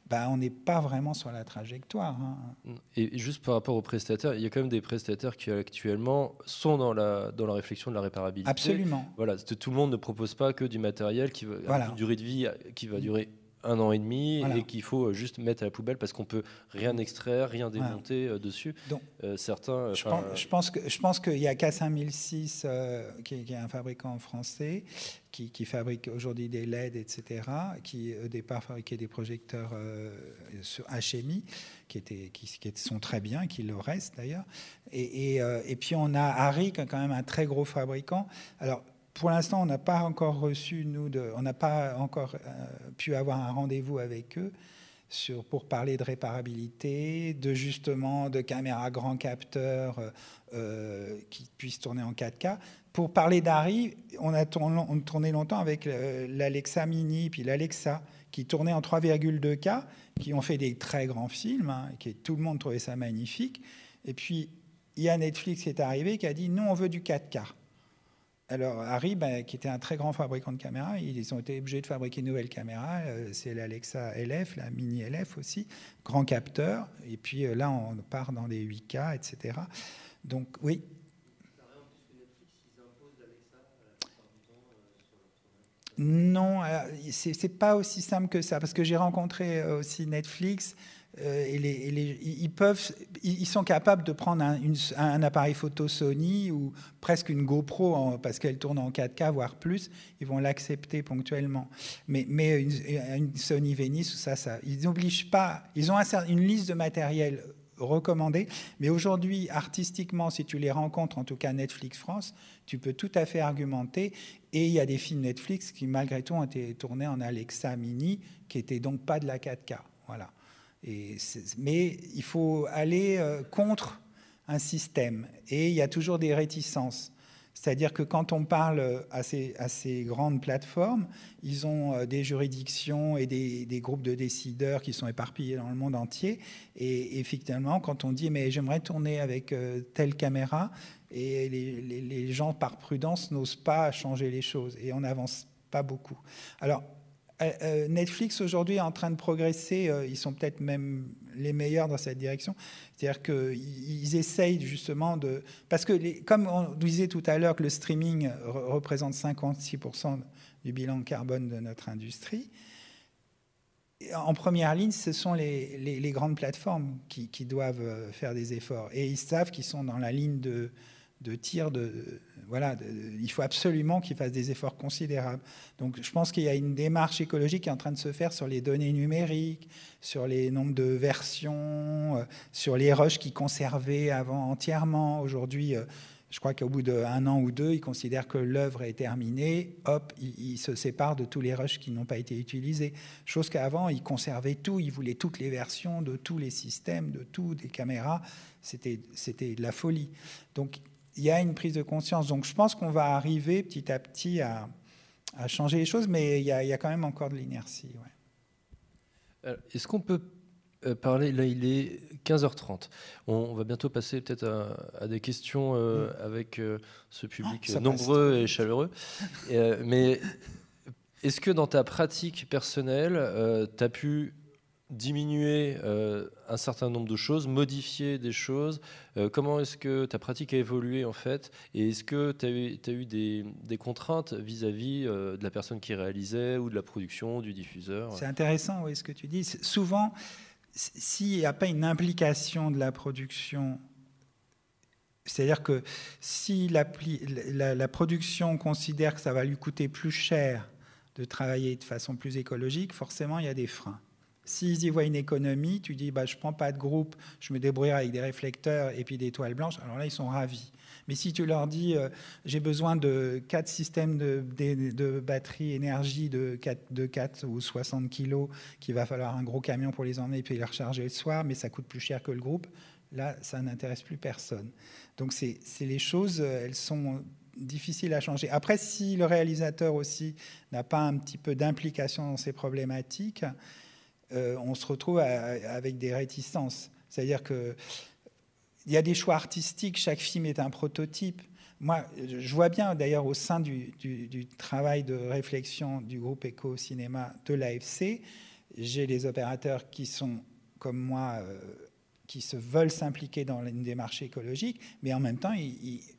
Bah, on n'est pas vraiment sur la trajectoire. Hein. Mm. Et juste par rapport aux prestataires, il y a quand même des prestataires qui actuellement sont dans la, dans la réflexion de la réparabilité. Absolument. Voilà, tout le monde ne propose pas que du matériel qui va, durée de vie qui va durer un an et demi et qu'il faut euh, juste mettre à la poubelle parce qu'on peut rien extraire, rien démonter euh, dessus. Euh, certains. Je pense, je pense, que je pense qu'il y a K5006 qui, est un fabricant français qui, fabrique aujourd'hui des LED, etc. Qui au départ fabriquait des projecteurs sur HMI qui étaient qui, sont très bien, qui le restent d'ailleurs. Et, et puis on a Harry qui est quand même un très gros fabricant. Alors pour l'instant, on n'a pas encore reçu, nous, on n'a pas encore euh, pu avoir un rendez-vous avec eux sur, pour parler de réparabilité, de justement de caméras grand capteur euh, qui puissent tourner en 4K. Pour parler d'Ari, on a longtemps avec euh, l'Alexa Mini, puis l'Alexa qui tournait en 3,2K, qui ont fait des très grands films, hein, qui, tout le monde trouvait ça magnifique. Et puis, il y a Netflix qui est arrivé, qui a dit, nous, on veut du 4K. Alors Harry, bah, qui était un très grand fabricant de caméras, ils ont été obligés de fabriquer une nouvelle caméra. Euh, c'est l'Alexa LF, la mini LF aussi, grand capteur. Et puis euh, là, on part dans les 8K, etc. Donc oui. Non, euh, c'est pas aussi simple que ça, parce que j'ai rencontré aussi Netflix. Euh, les, ils, peuvent, ils sont capables de prendre un, appareil photo Sony ou presque une GoPro parce qu'elle tourne en 4K voire plus. Ils vont l'accepter ponctuellement. Mais, une, Sony Venice, ça, ça, ils n'obligent pas. Ils ont une liste de matériel recommandé. Mais aujourd'hui, artistiquement, si tu les rencontres, en tout cas Netflix France, tu peux tout à fait argumenter. Et il y a des films Netflix qui, malgré tout, ont été tournés en Alexa Mini, qui n'étaient donc pas de la 4K. Voilà mais il faut aller euh, contre un système. Et il y a toujours des réticences. C'est-à-dire que quand on parle euh, à ces, grandes plateformes, ils ont euh, des juridictions et des, groupes de décideurs qui sont éparpillés dans le monde entier. Et, effectivement quand on dit mais j'aimerais tourner avec telle caméra, et les, les gens par prudence n'osent pas changer les choses et on n'avance pas beaucoup. Alors euh, euh, Netflix aujourd'hui est en train de progresser, euh, ils sont peut-être même les meilleurs dans cette direction. C'est-à-dire qu'ils essayent justement de... Parce que, comme on disait tout à l'heure que le streaming représente 56% du bilan carbone de notre industrie, en première ligne, ce sont les, grandes plateformes qui, doivent faire des efforts. Et ils savent qu'ils sont dans la ligne de, de tir de, voilà, il faut absolument qu'ils fassent des efforts considérables. Donc je pense qu'il y a une démarche écologique qui est en train de se faire sur les données numériques, sur les nombres de versions, euh, sur les rushs qu'ils conservaient avant entièrement. Aujourd'hui, euh, je crois qu'au bout d'un an ou deux, ils considèrent que l'œuvre est terminée, hop, ils, se séparent de tous les rushs qui n'ont pas été utilisés. Chose qu'avant, ils conservaient tout, ils voulaient toutes les versions de tous les systèmes, de tout, des caméras. C'était de la folie. Donc il y a une prise de conscience. Donc je pense qu'on va arriver petit à petit à, changer les choses, mais il y, a, quand même encore de l'inertie. Euh, est-ce qu'on peut euh, parler Là, il est 15h30. On, va bientôt passer peut-être à, des questions euh, mm. avec ce public ah, nombreux et chaleureux. mais est-ce que dans ta pratique personnelle, tu as pu diminuer euh, un certain nombre de choses, modifier des choses euh, Comment est-ce que ta pratique a évolué en fait Et est-ce que tu as, eu, des, contraintes vis-à-vis euh, de la personne qui réalisait ou de la production, du diffuseur C'est intéressant, oui, ce que tu dis. Souvent, s'il n'y a pas une implication de la production, c'est-à-dire que si la production considère que ça va lui coûter plus cher de travailler de façon plus écologique, forcément, il y a des freins. S'ils y voient une économie, tu dis bah, je ne prends pas de groupe, je me débrouillerai avec des réflecteurs et puis des toiles blanches, alors là, ils sont ravis. Mais si tu leur dis euh, j'ai besoin de quatre systèmes de, batterie énergie de 4, de 4, ou 60 kilos, qu'il va falloir un gros camion pour les emmener et puis les recharger le soir, mais ça coûte plus cher que le groupe, là, ça n'intéresse plus personne. Donc, c'est les choses, euh, elles sont difficiles à changer. Après, si le réalisateur aussi n'a pas un petit peu d'implication dans ces problématiques, euh, on se retrouve avec des réticences. C'est-à-dire qu'il y a des choix artistiques, chaque film est un prototype. Moi, je vois bien d'ailleurs au sein du, travail de réflexion du groupe Eco Cinéma de l'AFC, j'ai les opérateurs qui sont, comme moi, euh, qui se veulent s'impliquer dans une démarche écologique, mais en même temps,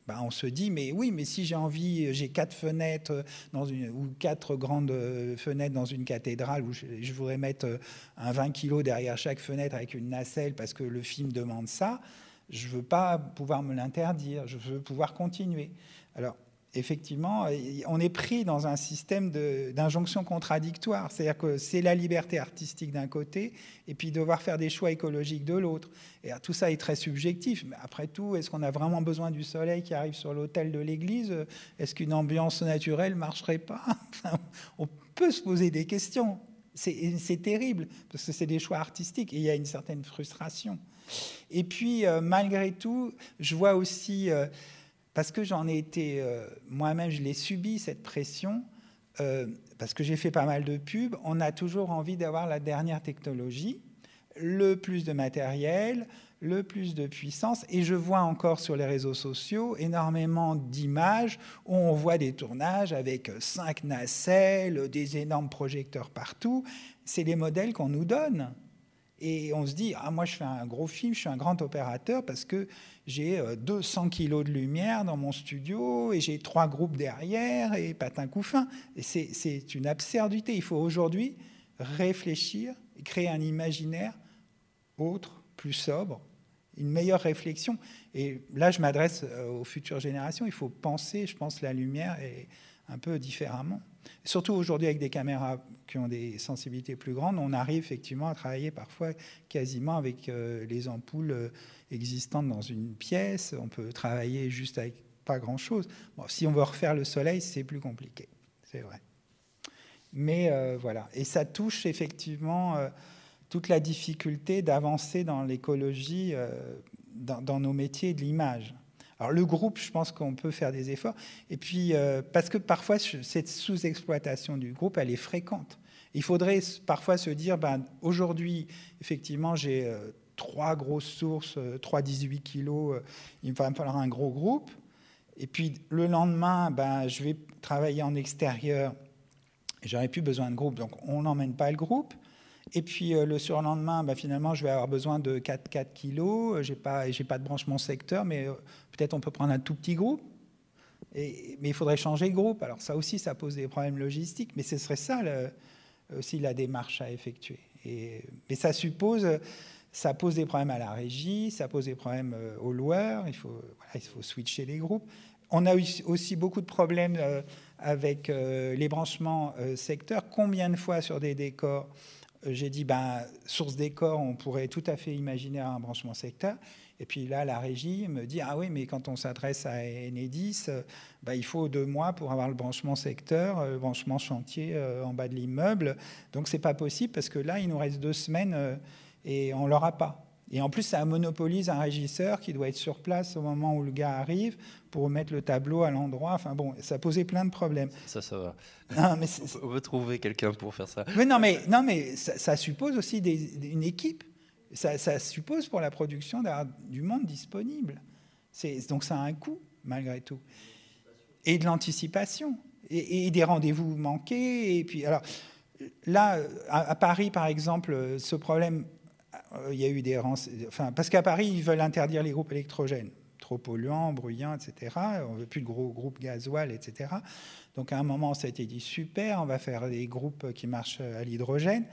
bah, on se dit, mais oui, mais si j'ai envie, j'ai quatre fenêtres dans une, ou quatre grandes fenêtres dans une cathédrale où je, voudrais mettre un 20 kg derrière chaque fenêtre avec une nacelle parce que le film demande ça, je ne veux pas pouvoir me l'interdire, je veux pouvoir continuer. Alors, effectivement, euh, on est pris dans un système d'injonctions contradictoires. C'est-à-dire que c'est la liberté artistique d'un côté, et puis devoir faire des choix écologiques de l'autre. Et euh, tout ça est très subjectif. Mais après tout, est-ce qu'on a vraiment besoin du soleil qui arrive sur l'autel de l'église Est-ce qu'une ambiance naturelle marcherait pas On peut se poser des questions. C'est terrible, parce que c'est des choix artistiques, et il y a une certaine frustration. Et puis, euh, malgré tout, je vois aussi parce que j'en ai été, euh, moi-même, je l'ai subi, cette pression, euh, parce que j'ai fait pas mal de pubs, on a toujours envie d'avoir la dernière technologie, le plus de matériel, le plus de puissance. Et je vois encore sur les réseaux sociaux énormément d'images où on voit des tournages avec cinq nacelles, des énormes projecteurs partout. C'est les modèles qu'on nous donne. Et on se dit, ah, moi je fais un gros film, je suis un grand opérateur parce que j'ai 200 euh, kilos de lumière dans mon studio et j'ai trois groupes derrière et patin coup fin. C'est une absurdité. Il faut aujourd'hui réfléchir, créer un imaginaire autre, plus sobre, une meilleure réflexion. Et là, je m'adresse euh, aux futures générations. Il faut penser, je pense, la lumière est un peu différemment. Surtout aujourd'hui avec des caméras qui ont des sensibilités plus grandes, on arrive effectivement à travailler parfois quasiment avec euh, les ampoules euh, existantes dans une pièce. On peut travailler juste avec pas grand-chose. si on veut refaire le soleil, c'est plus compliqué, c'est vrai. Mais euh, voilà, et ça touche effectivement toute la difficulté d'avancer dans l'écologie, dans, nos métiers de l'image. Alors le groupe, je pense qu'on peut faire des efforts. Et puis, euh, parce que parfois, cette sous-exploitation du groupe, elle est fréquente. Il faudrait parfois se dire, ben, aujourd'hui, effectivement, j'ai euh, trois grosses sources, 3,18 euh, 3-18 kilos, il va me falloir un gros groupe. Et puis le lendemain, ben, je vais travailler en extérieur, j'aurais plus besoin de groupe, donc on n'emmène pas le groupe. Et puis euh, le surlendemain, bah, finalement, je vais avoir besoin de 4, 4 kilos. Euh, je n'ai pas, pas de branchement secteur, mais euh, peut-être on peut prendre un tout petit groupe. mais il faudrait changer de groupe. Alors ça aussi, ça pose des problèmes logistiques. Mais ce serait ça aussi la démarche à effectuer. Et, mais ça suppose, ça pose des problèmes à la régie, ça pose des problèmes aux loueurs. Il faut, il faut switcher les groupes. On a eu aussi beaucoup de problèmes avec les branchements secteurs. Combien de fois sur des décors euh, j'ai dit, ben, source décor, on pourrait tout à fait imaginer un branchement secteur. Et puis là, la régie me dit, ah oui, mais quand on s'adresse à Enedis, euh, ben, il faut deux mois pour avoir le branchement secteur, le branchement chantier euh, en bas de l'immeuble. Donc c'est pas possible parce que là, il nous reste deux semaines et on l'aura pas. Et en plus, ça monopolise un régisseur qui doit être sur place au moment où le gars arrive pour mettre le tableau à l'endroit. Enfin bon, ça posait plein de problèmes. Ça, ça va. mais on veut trouver quelqu'un pour faire ça. Mais non, mais, non, mais ça, suppose aussi une équipe. Ça, suppose pour la production du monde disponible. Donc ça a un coût, malgré tout. Et de l'anticipation. Et, des rendez-vous manqués. Et puis, alors, là, à, Paris, par exemple, ce problème euh, il y a eu des... Enfin, parce qu'à Paris, ils veulent interdire les groupes électrogènes trop polluants, bruyants, etc. On veut plus de gros groupes gasoil, etc. Donc à un moment, ça a été dit super, on va faire des groupes qui marchent à l'hydrogène.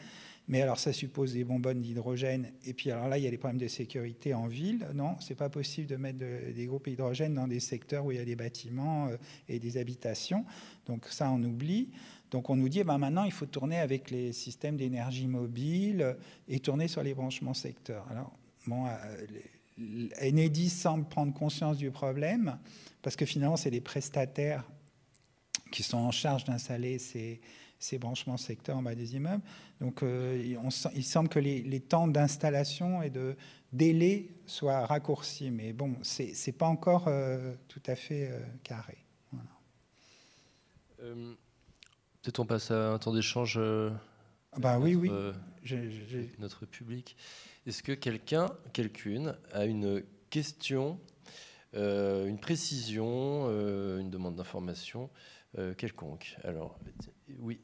Mais alors ça suppose des bonbonnes d'hydrogène. Et puis alors là, il y a les problèmes de sécurité en ville. Non, c'est pas possible de mettre des groupes hydrogène dans des secteurs où il y a des bâtiments euh, et des habitations. Donc ça, on oublie. Donc on nous dit, eh ben maintenant, il faut tourner avec les systèmes d'énergie mobile euh, et tourner sur les branchements secteurs. Alors, bon, euh, Enedis semble prendre conscience du problème, parce que finalement, c'est les prestataires qui sont en charge d'installer ces, branchements secteurs en bas des immeubles. Donc, euh, il semble que les, temps d'installation et de délai soient raccourcis. Mais bon, ce n'est pas encore euh, tout à fait euh, carré. Peut-être on passe à un temps d'échange. Ah bah, oui, oui. Notre public. Est-ce que quelqu'un, quelqu'une, a une question, euh, une précision, euh, une demande d'information euh, quelconque Alors, oui,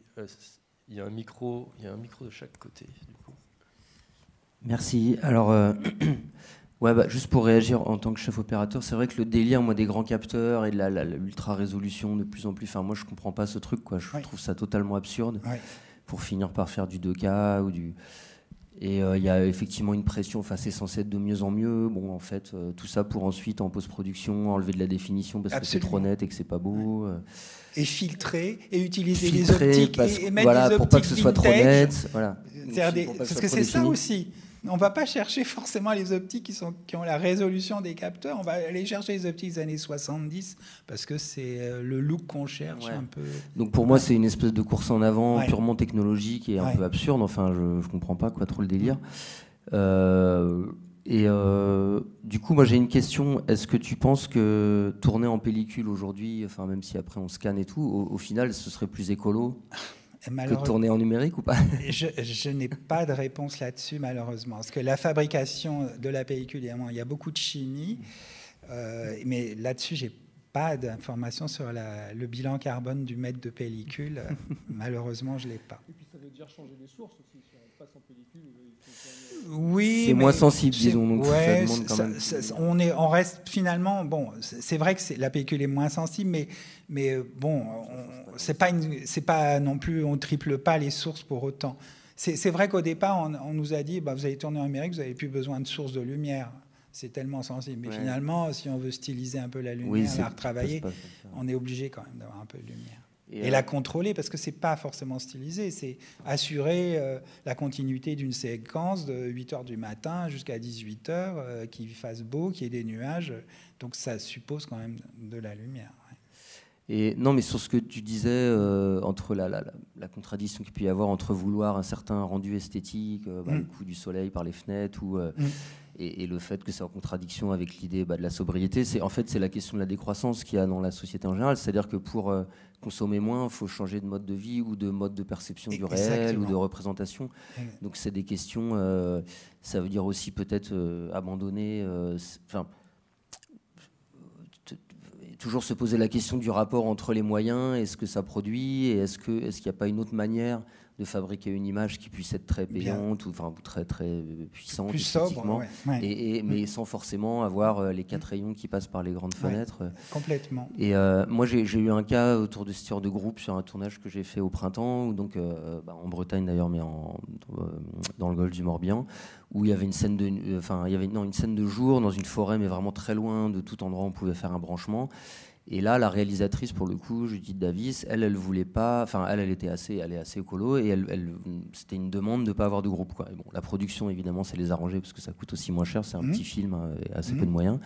il y a un micro, il y a un micro de chaque côté. Merci. Alors. Ouais, bah, juste pour réagir en tant que chef opérateur, c'est vrai que le délire moi, des grands capteurs et de l'ultra-résolution de plus en plus, enfin, moi je comprends pas ce truc, quoi. je trouve ça totalement absurde pour finir par faire du 2K ou du... Et euh, il y a effectivement une pression, enfin c'est censé être de mieux en mieux. Bon, en fait, euh, tout ça pour ensuite en post-production enlever de la définition parce que c'est trop net et que c'est pas beau. Euh. et filtrer et utiliser les optiques et, voilà, pour pas que ce soit trop net. Voilà. parce que c'est ça aussi on va pas chercher forcément les optiques qui, ont la résolution des capteurs, on va aller chercher les optiques des années 70 parce que c'est euh, le look qu'on cherche Donc pour moi, c'est une espèce de course en avant purement technologique et un peu absurde. Enfin, je ne comprends pas quoi trop le délire. Euh, et euh, du coup, moi j'ai une question. Est-ce que tu penses que tourner en pellicule aujourd'hui, enfin même si après on scanne et tout, au final, ce serait plus écolo Malheureux... Que tourner en numérique ou pas Je, n'ai pas de réponse là-dessus, malheureusement. Parce que la fabrication de la pellicule, il y a beaucoup de chimie, euh, mais là-dessus, j'ai pas d'informations sur le bilan carbone du mètre de pellicule. malheureusement, je ne l'ai pas. Et puis ça veut dire changer les sources aussi. Si on passe en pellicule, oui, c'est moins sensible, disons. on, reste finalement. Bon, c'est vrai que la pellicule est moins sensible, mais, mais euh, bon, c'est pas, non plus. On triple pas les sources pour autant. C'est vrai qu'au départ, on, nous a dit bah, vous allez tourner en Amérique vous avez plus besoin de sources de lumière. C'est tellement sensible. Mais finalement, si on veut styliser un peu la lumière, la retravailler, on est obligé quand même d'avoir un peu de lumière. Et, la euh, contrôler, parce que c'est pas forcément stylisé, c'est assurer euh, la continuité d'une séquence de 8 heures du matin jusqu'à 18 h, euh, qu'il fasse beau, qu'il y ait des nuages. Donc ça suppose quand même de la lumière non, mais sur ce que tu disais, euh, entre la, contradiction qu'il peut y avoir entre vouloir un certain rendu esthétique, euh, bah, mm. le coup du soleil par les fenêtres, ou, euh, mm. et, le fait que c'est en contradiction avec l'idée bah, de la sobriété, c'est en fait c'est la question de la décroissance qu'il y a dans la société en général. C'est-à-dire que pour consommer moins, il faut changer de mode de vie ou de mode de perception du réel ou de représentation. Donc c'est des questions, ça veut dire aussi peut-être abandonner toujours se poser la question du rapport entre les moyens est ce que ça produit, et est-ce qu'il est n'y a pas une autre manière de fabriquer une image qui puisse être très payante ou enfin très très puissante plus sobre, Et, mais mm. sans forcément avoir euh, les quatre rayons qui passent par les grandes fenêtres complètement et euh, moi j'ai eu un cas autour de ce tour de groupe sur un tournage que j'ai fait au printemps donc euh, bah, en Bretagne d'ailleurs mais en, dans le golfe du Morbihan où il y avait une scène de enfin il y avait une scène de jour dans une forêt mais vraiment très loin de tout endroit où on pouvait faire un branchement et là, la réalisatrice, pour le coup, Judith Davis, elle, elle voulait pas. Enfin, elle, elle était assez, elle est assez écolo et elle, elle c'était une demande de pas avoir de groupe. Quoi. Et bon, la production, évidemment, c'est les arranger parce que ça coûte aussi moins cher. C'est un mmh. petit film, euh, assez mmh. peu de moyens.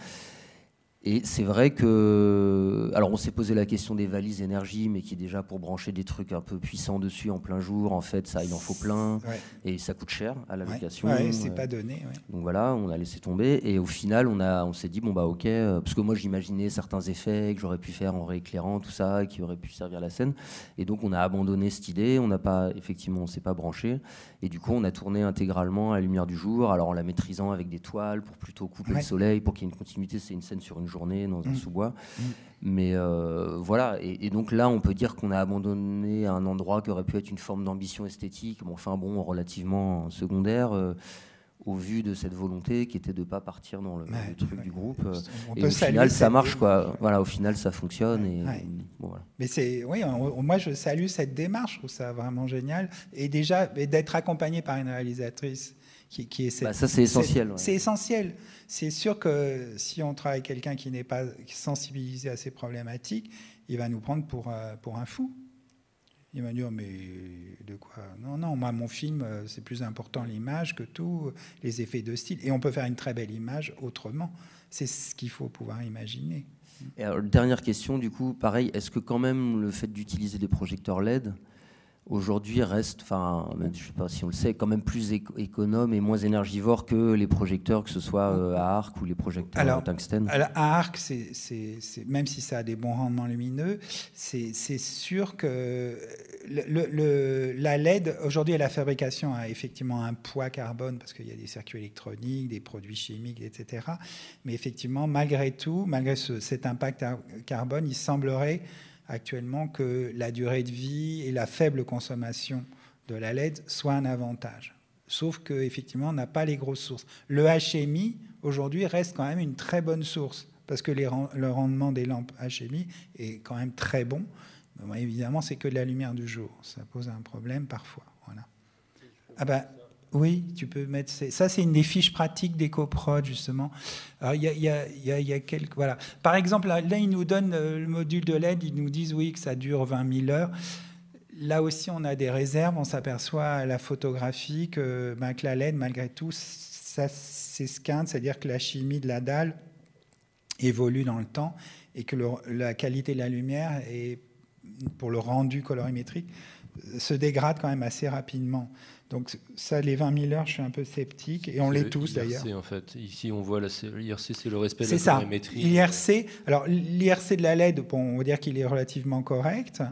Et c'est vrai que. Alors, on s'est posé la question des valises énergie, mais qui, déjà, pour brancher des trucs un peu puissants dessus en plein jour, en fait, ça, il en faut plein. Et ça coûte cher à la location. Euh. c'est pas donné. Donc voilà, on a laissé tomber. Et au final, on, a, on s'est dit, bon, bah, ok. Euh, parce que moi, j'imaginais certains effets que j'aurais pu faire en rééclairant, tout ça, qui auraient pu servir la scène. Et donc, on a abandonné cette idée. On n'a pas. Effectivement, on s'est pas branché. Et du coup, on a tourné intégralement à la lumière du jour, alors en la maîtrisant avec des toiles pour plutôt couper le soleil, pour qu'il y ait une continuité. C'est une scène sur une journée dans un mm. sous-bois. Mm. Mais euh, voilà. Et, donc là, on peut dire qu'on a abandonné un endroit qui aurait pu être une forme d'ambition esthétique, mais enfin bon, relativement secondaire. Euh, au vu de cette volonté qui était de ne pas partir dans le, truc du groupe. Euh, et au final, ça marche quoi. Voilà, au final, ça fonctionne. et, Mais c'est, oui, moi je salue cette démarche, je trouve ça vraiment génial. Et déjà, d'être accompagné par une réalisatrice qui, qui est bah, ça, c'est essentiel. C'est essentiel. C'est sûr que si on travaille avec quelqu'un qui n'est pas sensibilisé à ces problématiques, il va nous prendre pour, euh, pour un fou. Il m'a dit, oh, mais de quoi Non, non, moi, mon film, euh, c'est plus important l'image que tout, les effets de style. Et on peut faire une très belle image autrement. C'est ce qu'il faut pouvoir imaginer. Et dernière question, du coup, pareil, est-ce que quand même le fait d'utiliser des projecteurs LED, aujourd'hui reste, enfin, je ne sais pas si on le sait, quand même plus économe et moins énergivore que les projecteurs, que ce soit euh, à arc ou les projecteurs en tungstène alors, À arc, même si ça a des bons rendements lumineux, c'est, sûr que le, la LED, aujourd'hui, à la fabrication a effectivement un poids carbone parce qu'il y a des circuits électroniques, des produits chimiques, etc. Mais effectivement, malgré tout, malgré cet impact carbone, il semblerait actuellement que la durée de vie et la faible consommation de la LED soient un avantage. Sauf qu'effectivement, on n'a pas les grosses sources. Le HMI, aujourd'hui, reste quand même une très bonne source, parce que le rendement des lampes HMI est quand même très bon. évidemment, c'est que de la lumière du jour. Ça pose un problème parfois. Voilà. Ah ben, oui, tu peux mettre. Ça, c'est une des fiches pratiques des coprods, justement. il y a, quelques. Par exemple, là, ils nous donnent euh, le module de l'aide ils nous disent, oui, que ça dure 20 000 heures. Là aussi, on a des réserves. On s'aperçoit à la photographie que, ben, que la LED, malgré tout, ça s'esquinte, c'est-à-dire que la chimie de la dalle évolue dans le temps et que la qualité de la lumière pour le rendu colorimétrique se dégrade quand même assez rapidement. Donc ça, les 20 000 heures, je suis un peu sceptique, et on l'est tous d'ailleurs. en fait. Ici, on voit l'IRC, c'est le respect de la ça. L'IRC, alors l'IRC de la LED, on va dire qu'il est relativement correct,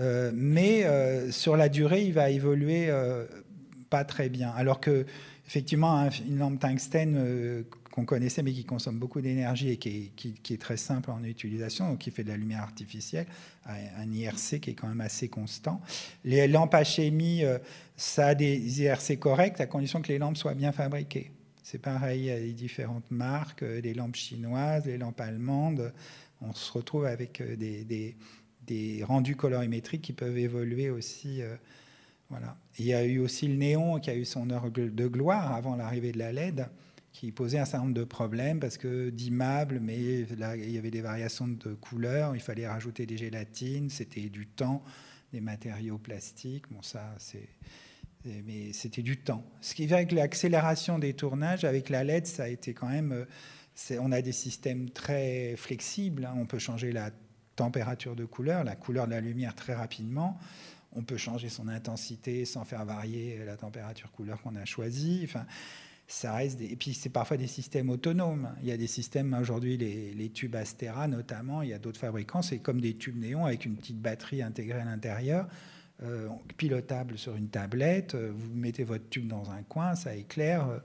euh, mais euh, sur la durée, il va évoluer euh, pas très bien. Alors que effectivement, une lampe tungstène qu'on connaissait mais qui consomme beaucoup d'énergie et qui est, très simple en utilisation, donc qui fait de la lumière artificielle, un IRC qui est quand même assez constant. Les lampes HMI, euh, ça a des IRC corrects à condition que les lampes soient bien fabriquées. C'est pareil, il les différentes marques, euh, des lampes chinoises, les lampes allemandes. On se retrouve avec euh, des, des rendus colorimétriques qui peuvent évoluer aussi. voilà. Il y a eu aussi le néon qui a eu son heure de gloire avant l'arrivée de la LED qui posait un certain nombre de problèmes parce que d'immeubles, mais là, il y avait des variations de couleurs, il fallait rajouter des gélatines, c'était du temps, des matériaux plastiques. Bon, ça, c'est. Mais c'était du temps. Ce qui fait que l'accélération des tournages avec la LED, ça a été quand même. Euh, on a des systèmes très flexibles. Hein. on peut changer la température de couleur, la couleur de la lumière très rapidement. On peut changer son intensité sans faire varier la température couleur qu'on a choisie. Enfin, reste des... Et puis c'est parfois des systèmes autonomes. Il y a des systèmes, aujourd'hui les, les, tubes Astera notamment, il y a d'autres fabricants, c'est comme des tubes néons avec une petite batterie intégrée à l'intérieur, euh, pilotable sur une tablette, euh, vous mettez votre tube dans un coin, ça éclaire. Euh,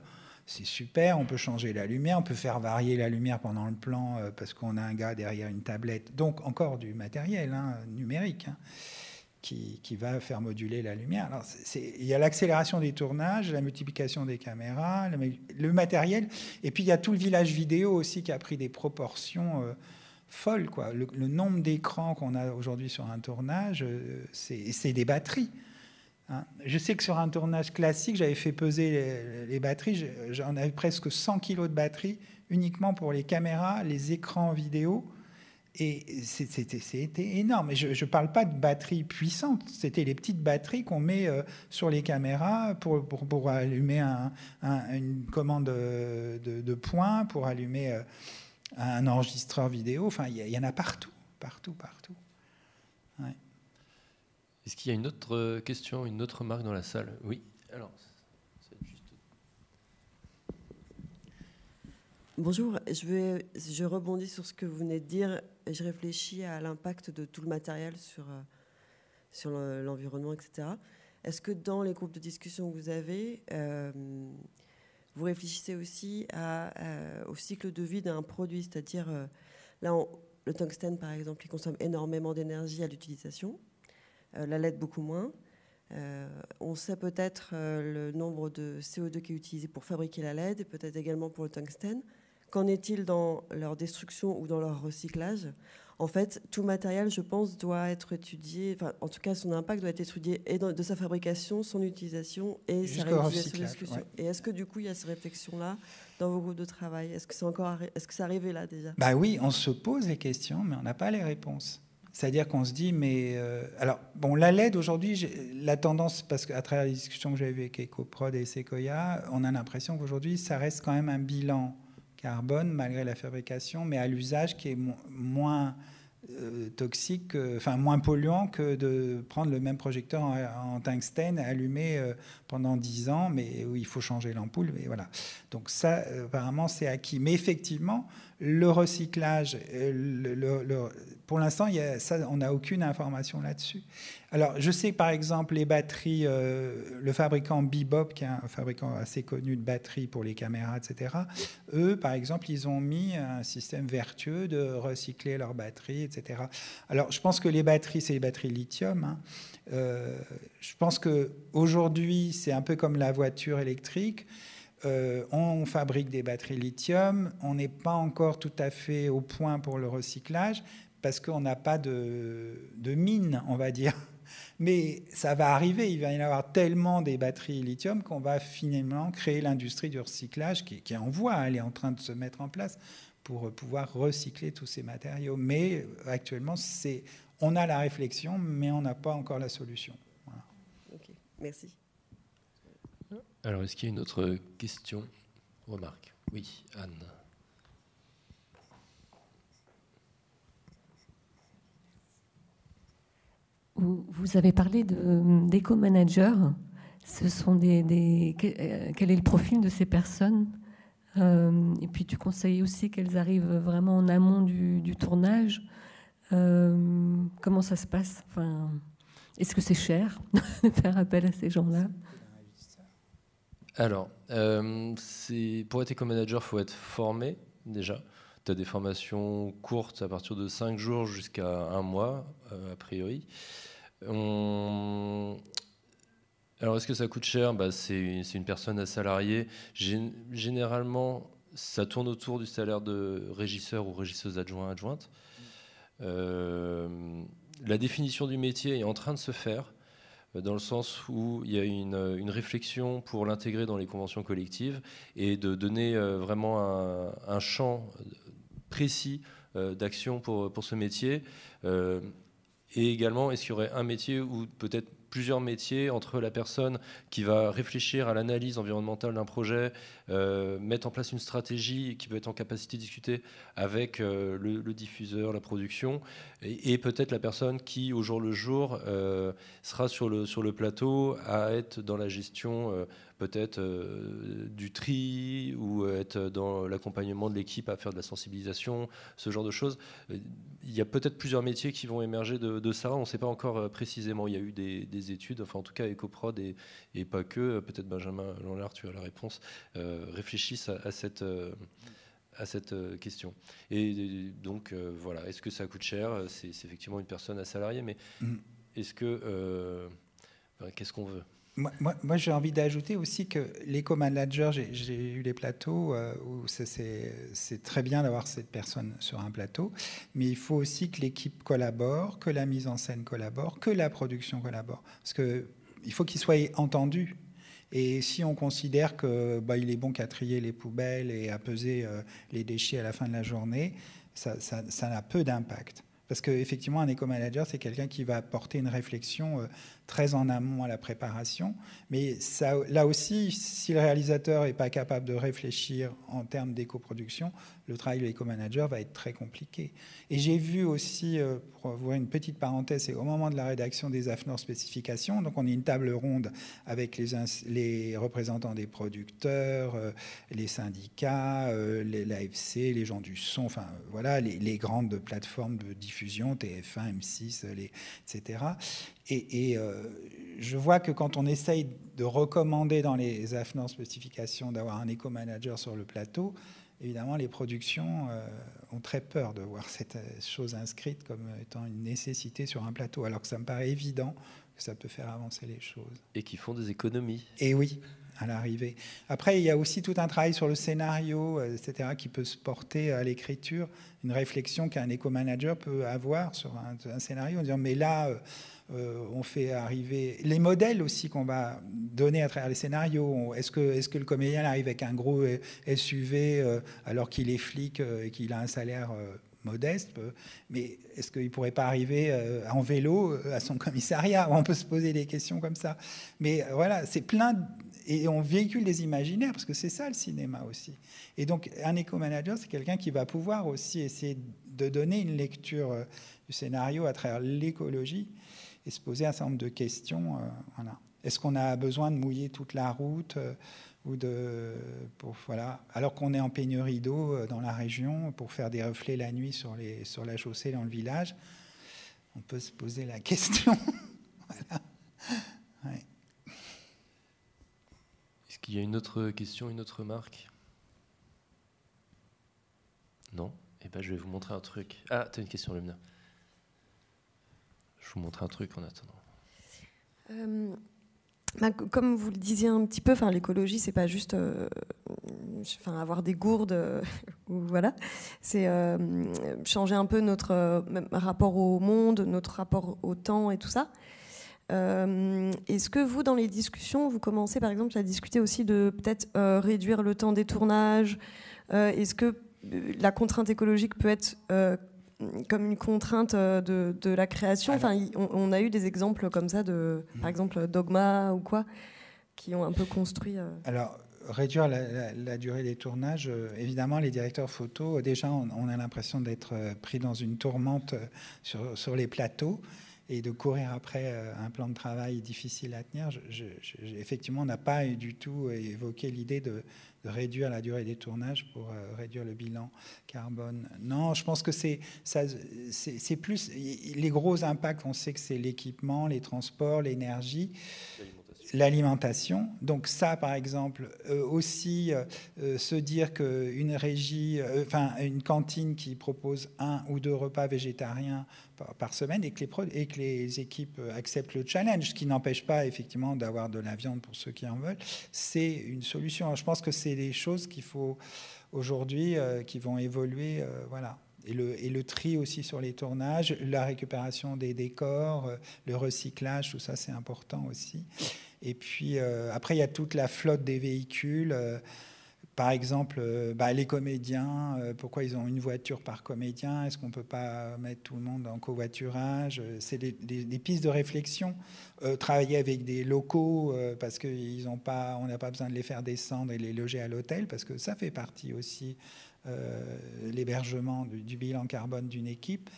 c'est super, on peut changer la lumière, on peut faire varier la lumière pendant le plan parce qu'on a un gars derrière une tablette. Donc encore du matériel hein, numérique. Hein qui, va faire moduler la lumière. Alors, il y a l'accélération des tournages, la multiplication des caméras, le, matériel, et puis il y a tout le village vidéo aussi qui a pris des proportions euh, folles. Quoi. Le, nombre d'écrans qu'on a aujourd'hui sur un tournage, euh, c'est des batteries. Hein. Je sais que sur un tournage classique, j'avais fait peser les, les batteries, j'en avais presque 100 kilos de batteries uniquement pour les caméras, les écrans vidéo et c'était énorme. je ne parle pas de batteries puissantes. C'était les petites batteries qu'on met euh, sur les caméras pour, pour, allumer une commande euh, de, points, pour allumer euh, un enregistreur vidéo. Enfin, il y, en a partout, partout, partout. Est-ce qu'il y a une autre question, une autre marque dans la salle Oui. Bonjour, je, vais, je rebondis sur ce que vous venez de dire je réfléchis à l'impact de tout le matériel sur, euh, sur l'environnement, etc. Est-ce que dans les groupes de discussion que vous avez, euh, vous réfléchissez aussi à, euh, au cycle de vie d'un produit C'est-à-dire, là, le tungstène, par exemple, il consomme énormément d'énergie à l'utilisation, la LED beaucoup moins. on sait peut-être le nombre de CO2 qui est utilisé pour fabriquer la LED, et peut-être également pour le tungstène. Qu'en est-il dans leur destruction ou dans leur recyclage En fait, tout matériel, je pense, doit être étudié, enfin, en tout cas, son impact doit être étudié et de sa fabrication, son utilisation et sa réutilisation. Et est-ce que du coup, il y a ces réflexions-là dans vos groupes de travail Est-ce que c'est encore, est-ce que ça arrivé là déjà Bah oui, on se pose les questions, mais on n'a pas les réponses. C'est-à-dire qu'on se dit, mais euh, alors bon, la LED aujourd'hui, la tendance, parce qu'à travers les discussions que j'ai eues avec EcoProd et Sequoia, on a l'impression qu'aujourd'hui, ça reste quand même un bilan carbone malgré la fabrication, mais à l'usage qui est moins euh, toxique, enfin moins polluant que de prendre le même projecteur en, en tungstène allumé euh, pendant 10 ans, mais où il faut changer l'ampoule. mais voilà. Donc ça, euh, apparemment, c'est acquis. Mais effectivement, le recyclage, euh, pour l'instant, on n'a aucune information là-dessus. Alors, je sais par exemple les batteries, euh, le fabricant Bebop, qui est un fabricant assez connu de batteries pour les caméras, etc., eux, par exemple, ils ont mis un système vertueux de recycler leurs batteries, etc. Alors, je pense que les batteries, c'est les batteries lithium. Hein. Euh, je pense qu'aujourd'hui, c'est un peu comme la voiture électrique. Euh, on fabrique des batteries lithium, on n'est pas encore tout à fait au point pour le recyclage parce qu'on n'a pas de, de, mine, on va dire. Mais ça va arriver, il va y avoir tellement des batteries lithium qu'on va finalement créer l'industrie du recyclage qui, est en voie, elle est en train de se mettre en place pour euh, pouvoir recycler tous ces matériaux. Mais euh, actuellement, on a la réflexion, mais on n'a pas encore la solution. Ok, merci. Alors, est-ce qu'il y a une autre question, remarque Oui, Anne. Vous avez parlé d'éco-managers. Ce sont des, euh, quel est le profil de ces personnes euh, Et puis tu conseilles aussi qu'elles arrivent vraiment en amont du, tournage. Euh, comment ça se passe enfin, Est-ce que c'est cher de faire appel à ces gens-là alors, euh, pour être éco-manager, il faut être formé déjà. Tu as des formations courtes à partir de 5 jours jusqu'à un mois, euh, a priori. Alors, est-ce que ça coûte cher bah, C'est une, personne à salarié. Généralement, ça tourne autour du salaire de régisseur ou régisseuse adjointe. adjointe. Euh, la définition du métier est en train de se faire. Euh, dans le sens où il y a euh, une, réflexion pour l'intégrer dans les conventions collectives et de donner euh, vraiment un, champ précis d'action pour, pour ce métier. et également, est-ce qu'il y aurait un métier où peut-être plusieurs métiers entre la personne qui va réfléchir à l'analyse environnementale d'un projet, euh, mettre en place une stratégie qui peut être en capacité de discuter avec euh, le, diffuseur, la production, et, peut-être la personne qui, au jour le jour, euh, sera sur le, sur le plateau à être dans la gestion peut-être euh, du tri ou être dans l'accompagnement de l'équipe à faire de la sensibilisation, ce genre de choses. Euh, il y a peut-être plusieurs métiers qui vont émerger de, ça, on ne sait pas encore euh, précisément. Il y a eu des, études, enfin en tout cas EcoProd et, pas que, peut-être Benjamin Lanlard, tu as la réponse, réfléchissent à, cette... à cette question. Et donc, voilà, est-ce que ça coûte cher C'est effectivement une personne à salarié, mais mm. est-ce que. Ben, qu'est-ce qu'on veut moi, j'ai envie d'ajouter aussi que l'éco-manager, j'ai eu les plateaux euh, où c'est très bien d'avoir cette personne sur un plateau, mais il faut aussi que l'équipe collabore, que la mise en scène collabore, que la production collabore. Parce qu'il faut qu'il soit entendu. Et si on considère que bah, il est bon qu'à trier les poubelles et à peser euh, les déchets à la fin de la journée, ça, n'a peu d'impact. Parce qu'effectivement, un éco-manager, c'est quelqu'un qui va apporter une réflexion euh, très en amont à la préparation. Mais ça, là aussi, si le réalisateur n'est pas capable de réfléchir en termes d'éco-production, le travail de l'éco-manager va être très compliqué. Et j'ai vu aussi, euh, pour avoir une petite parenthèse, c'est au moment de la rédaction des AFNOR spécifications, donc on a une table ronde avec les, les représentants des producteurs, euh, les syndicats, euh, l'AFC, les gens du son, enfin voilà, les, grandes plateformes de diffusion, TF1, M6, les, etc. et euh, je vois que quand on essaye de recommander dans les AFNOR spécifications d'avoir un éco-manager sur le plateau, évidemment, les productions euh, ont très peur de voir cette euh, chose inscrite comme étant une nécessité sur un plateau, alors que ça me paraît évident que ça peut faire avancer les choses. Et qui font des économies. Et oui, à l'arrivée. Après, il y a aussi tout un travail sur le scénario, etc., qui peut se porter à l'écriture, une réflexion qu'un éco-manager peut avoir sur un scénario, en disant, mais là euh, on fait arriver les modèles aussi qu'on va donner à travers les scénarios. Est-ce que, le comédien arrive avec un gros SUV euh, alors qu'il est flic euh, et qu'il a un salaire modeste Mais est-ce qu'il ne pourrait pas arriver en vélo à son commissariat On peut se poser des questions comme ça. Mais voilà, c'est plein. et on véhicule des imaginaires, parce que c'est ça le cinéma aussi. Et donc, un éco-manager, c'est quelqu'un qui va pouvoir aussi essayer de donner une lecture du scénario à travers l'écologie et se poser un certain nombre de questions. Euh, Est-ce qu'on a besoin de mouiller toute la route euh, ou de, voilà. Alors qu'on est en pénurie d'eau euh, dans la région pour faire des reflets la nuit sur, les, sur la chaussée dans le village, on peut se poser la question. Est-ce qu'il y a une autre question, une autre remarque Non eh ben, je vais vous montrer un truc. Ah, tu as une question, Lumina je vous montre un truc en attendant. Euh, bah, comme vous le disiez un petit peu, enfin l'écologie c'est pas juste, euh, avoir des gourdes, euh, voilà, c'est changer un peu notre rapport au monde, notre rapport au temps et tout ça. Est-ce que vous, dans les discussions, vous commencez par exemple à discuter aussi de peut-être réduire le temps des tournages Est-ce que la contrainte écologique peut être comme une contrainte euh, de, la création. Ah, enfin, on, a eu des exemples comme ça, de, mm. par exemple Dogma ou quoi, qui ont un peu construit. Euh. Alors, réduire la, durée des tournages, euh, évidemment, les directeurs photos, déjà, on, a l'impression d'être pris dans une tourmente sur, les plateaux et de courir après un plan de travail difficile à tenir, je, effectivement, on n'a pas du tout évoqué l'idée de, réduire la durée des tournages pour euh, réduire le bilan carbone. Non, je pense que c'est plus les gros impacts. On sait que c'est l'équipement, les transports, l'énergie l'alimentation. Donc ça, par exemple, euh, aussi euh, euh, se dire qu'une régie, enfin une cantine qui propose un ou deux repas végétariens par, semaine et que, les équipes acceptent le challenge, ce qui n'empêche pas effectivement d'avoir de la viande pour ceux qui en veulent, c'est une solution. je pense que c'est des choses qu'il faut aujourd'hui, qui vont évoluer, voilà. et le, tri aussi sur les tournages, la récupération des décors, le recyclage, tout ça c'est important aussi. Et puis euh, après, il y a toute la flotte des véhicules. Euh, par exemple, euh, bah, les comédiens, pourquoi ils ont une voiture par comédien Est-ce qu'on ne peut pas mettre tout le monde en covoiturage C'est des, pistes de réflexion. travailler avec des locaux, parce qu'on n'a pas besoin de les faire descendre et les loger à l'hôtel, parce que ça fait partie aussi de l'hébergement du, du, bilan carbone d'une équipe.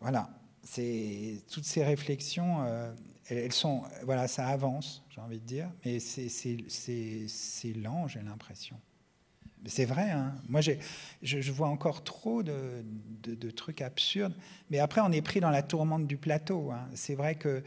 Voilà, c'est toutes ces réflexions elles sont, voilà, ça avance, j'ai envie de dire, mais c'est lent, j'ai l'impression. C'est vrai, hein. moi je, je, vois encore trop de, trucs absurdes, mais après on est pris dans la tourmente du plateau. Hein. c'est vrai que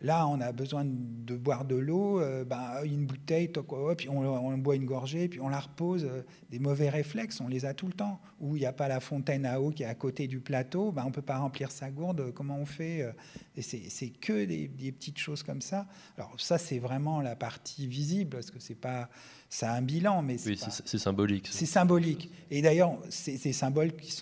Là, on a besoin de boire de l'eau, euh, ben, une bouteille, on, boit une gorgée, puis on la repose. Euh, des mauvais réflexes, on les a tout le temps. Ou il n'y a pas la fontaine à eau qui est à côté du plateau, ben, on ne peut pas remplir sa gourde, euh, comment on fait Et c'est que des, petites choses comme ça. Alors ça, c'est vraiment la partie visible, parce que c'est pas... Ça a un bilan, mais c'est... Oui, c'est symbolique. C'est symbolique. Et d'ailleurs, ces symboles qui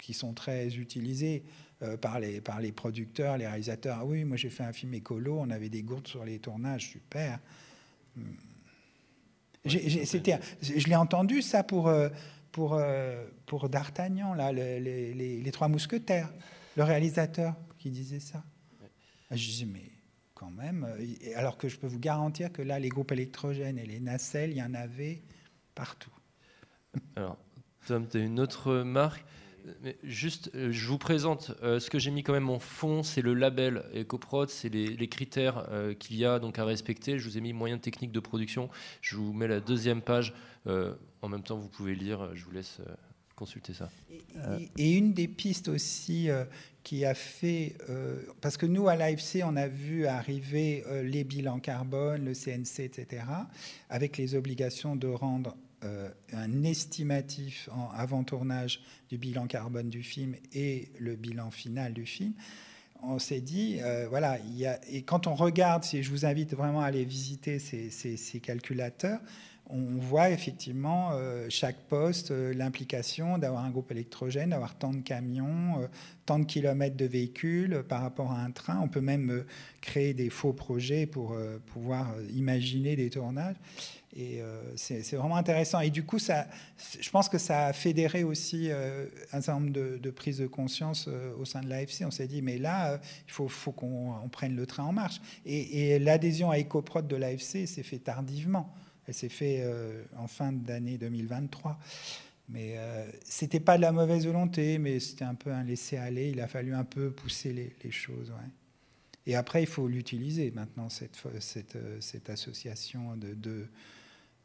qui sont très utilisés euh, par, les, par les producteurs, les réalisateurs. Ah oui, moi j'ai fait un film écolo, on avait des gourdes sur les tournages, super. Hmm. c'était, je l'ai entendu ça pour, euh, pour, euh, pour D'Artagnan, là, les, les, les, Trois Mousquetaires, le réalisateur qui disait ça. Ah, je disais, mais quand même, alors que je peux vous garantir que là, les groupes électrogènes et les nacelles, il y en avait partout. Alors, Tom, tu as une autre marque juste, euh, je vous présente euh, ce que j'ai mis quand même en fond, c'est le label EcoProd, c'est les, critères euh, qu'il y a donc à respecter. Je vous ai mis moyens techniques de production. Je vous mets la deuxième page. en même temps, vous pouvez lire. Je vous laisse consulter ça. Et, une des pistes aussi qui a fait, parce que nous à l'AFC, on a vu arriver les bilans carbone, le CNC, etc., avec les obligations de rendre euh, un estimatif en avant tournage du bilan carbone du film et le bilan final du film, on s'est dit, euh, voilà, et quand on regarde, si je vous invite vraiment à aller visiter ces calculateurs, on voit effectivement euh, chaque poste euh, l'implication d'avoir un groupe électrogène, d'avoir tant de camions, euh, tant de kilomètres de véhicules par rapport à un train. On peut même créer des faux projets pour pouvoir imaginer des tournages. Et c'est vraiment intéressant. Et du coup, ça, je pense que ça a fédéré aussi un certain nombre de, prises de conscience au sein de l'AFC. On s'est dit, mais là, il faut, qu'on prenne le train en marche. Et, l'adhésion à EcoProd de l'AFC s'est fait tardivement. Elle s'est faite euh, en fin d'année 2023. Mais euh, c'était pas de la mauvaise volonté, mais c'était un peu un laisser-aller. Il a fallu un peu pousser les, choses. Et après, il faut l'utiliser maintenant, cette, cette, euh, cette association de deux,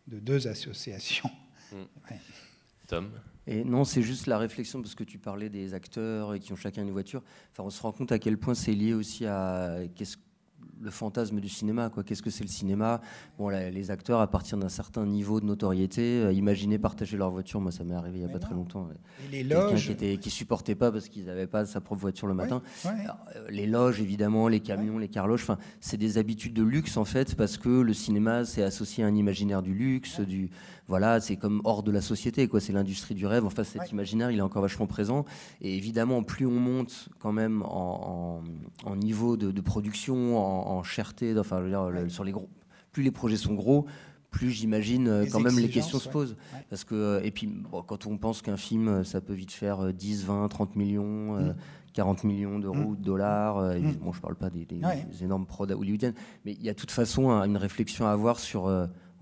de deux associations. Mm. Tom et non, c'est juste la réflexion, parce que tu parlais des acteurs et qui ont chacun une voiture. Enfin, on se rend compte à quel point c'est lié aussi à qu'est-ce le fantasme du cinéma. Quoi. Qu'est-ce que c'est le cinéma Bon, les acteurs, à partir d'un certain niveau de notoriété, imaginaient euh, imaginer partager leur voiture. Moi, ça m'est arrivé il n'y a pas très longtemps. les loges Quelqu'un qui, ne supportait pas parce qu'ils n'avaient pas sa propre voiture le matin. Euh, les loges, évidemment, les camions, les carloges. c'est des habitudes de luxe en fait, parce que le cinéma, c'est associé à un imaginaire du luxe, du voilà, c'est comme hors de la société, quoi. C'est l'industrie du rêve. Enfin, cet imaginaire, il est encore vachement présent. Et évidemment, plus on monte quand même en, niveau de, production, en, cherté, enfin, je veux dire, sur les plus les projets sont gros, plus j'imagine euh, quand même les questions se posent. Parce que, euh, et puis, quand on pense qu'un film, euh, ça peut vite faire 10, 20, 30 millions, 40 mm. millions d'euros de mm. dollars, bon, mm. je ne parle pas des, énormes prods hollywoodiennes, mais il y a de toute façon une réflexion à avoir sur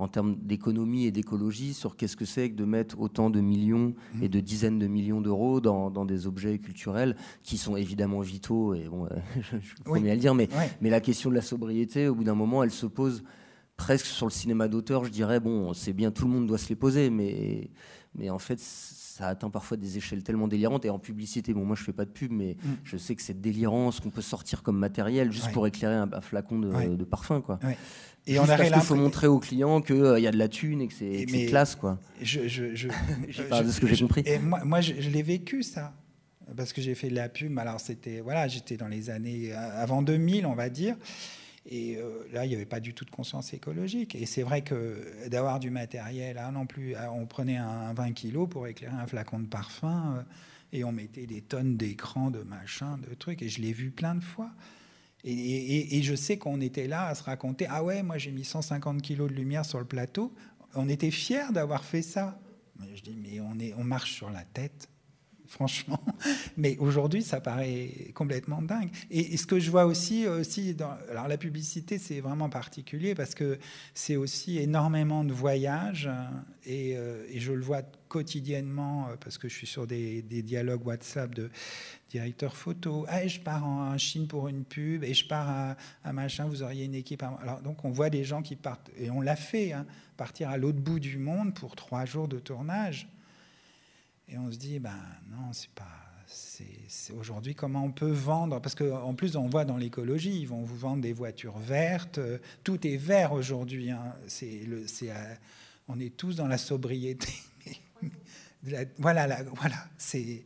en termes d'économie et d'écologie sur qu'est-ce que c'est que de mettre autant de millions et de dizaines de millions d'euros dans, des objets culturels qui sont évidemment vitaux, et bon, je, suis le premier à le dire, mais, mais la question de la sobriété, au bout d'un moment, elle se pose presque sur le cinéma d'auteur, je dirais, bon, c'est bien, tout le monde doit se les poser, mais, mais en fait, ça atteint parfois des échelles tellement délirantes, et en publicité, bon, moi je fais pas de pub, mais mm. je sais que c'est délirant ce qu'on peut sortir comme matériel juste pour éclairer un, flacon de, de parfum, quoi. Et Juste parce qu'il faut montrer aux clients qu'il euh, y a de la thune et que c'est classe, quoi. Je, je, je, de ce que j'ai compris. Et moi, moi je, l'ai vécu, ça. Parce que j'ai fait de la pub. Alors, c'était, voilà, j'étais dans les années euh, avant 2000, on va dire. Et euh, là, il n'y avait pas du tout de conscience écologique. Et c'est vrai que d'avoir du matériel, hein, non plus, on prenait un 20 kg pour éclairer un flacon de parfum et on mettait des tonnes d'écrans, de machins, de trucs. Et je l'ai vu plein de fois. Et, je sais qu'on était là à se raconter, ah ouais, moi j'ai mis 150 kilos de lumière sur le plateau. On était fiers d'avoir fait ça. Je dis, mais on marche sur la tête. franchement. Mais aujourd'hui, ça paraît complètement dingue. Et, ce que je vois aussi, aussi dans, alors la publicité, c'est vraiment particulier parce que c'est aussi énormément de voyages euh, euh, et, je le vois quotidiennement euh, parce que je suis sur des, dialogues WhatsApp de directeur photo. Ah, je pars en Chine pour une pub et je pars à, machin. Vous auriez une équipe. donc on voit des gens qui partent et on l'a fait hein, partir à l'autre bout du monde pour trois jours de tournage. Et on se dit, ben non, c'est pas. C'est aujourd'hui comment on peut vendre Parce qu'en plus, on voit dans l'écologie, ils vont vous vendre des voitures vertes. Euh, tout est vert aujourd'hui. Hein. C'est le, euh, on est tous dans la sobriété. voilà, voilà. C'est,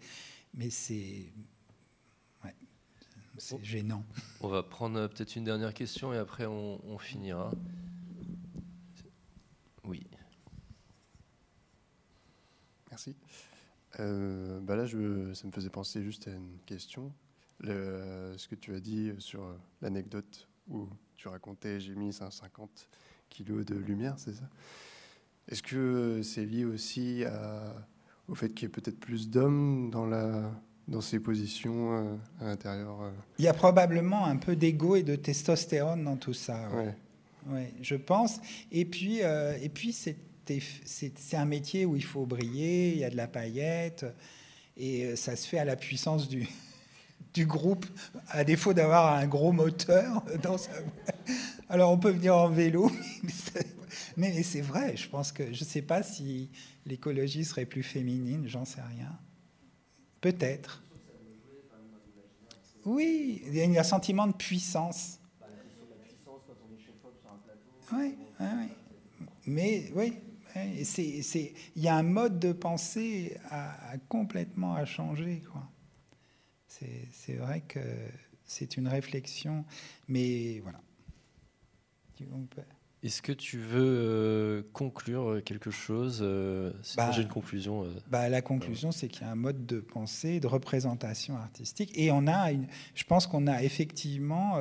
mais c'est, c'est oh. gênant. On va prendre euh, peut-être une dernière question et après on finira. Oui. Merci. Euh, bah Là, je, ça me faisait penser juste à une question. ce que tu as dit sur euh, l'anecdote où tu racontais j'ai mis 50 kilos de lumière, c'est ça Est-ce que c'est lié aussi au fait qu'il y ait peut-être plus d'hommes dans dans ces positions euh, à l'intérieur Il y a probablement un peu d'ego et de testostérone dans tout ça. Oui, je pense. Et puis, et puis c'est c'est un métier où il faut briller, il y a de la paillette, et euh, ça se fait à la puissance du, du groupe, à défaut d'avoir un gros moteur. Dans Alors on peut venir en vélo, mais c'est vrai, je pense que je ne sais pas si l'écologie serait plus féminine, j'en sais rien. Peut-être. Oui, il y a un sentiment de puissance. Oui, oui, oui. Mais oui, il y a un mode de pensée à, complètement à changer. C'est vrai que c'est une réflexion, mais voilà. Est-ce que tu veux euh, conclure euh, quelque chose euh, bah, J'ai une conclusion. Bah, la conclusion, c'est qu'il y a un mode de pensée, de représentation artistique, et on a, une, je pense qu'on a effectivement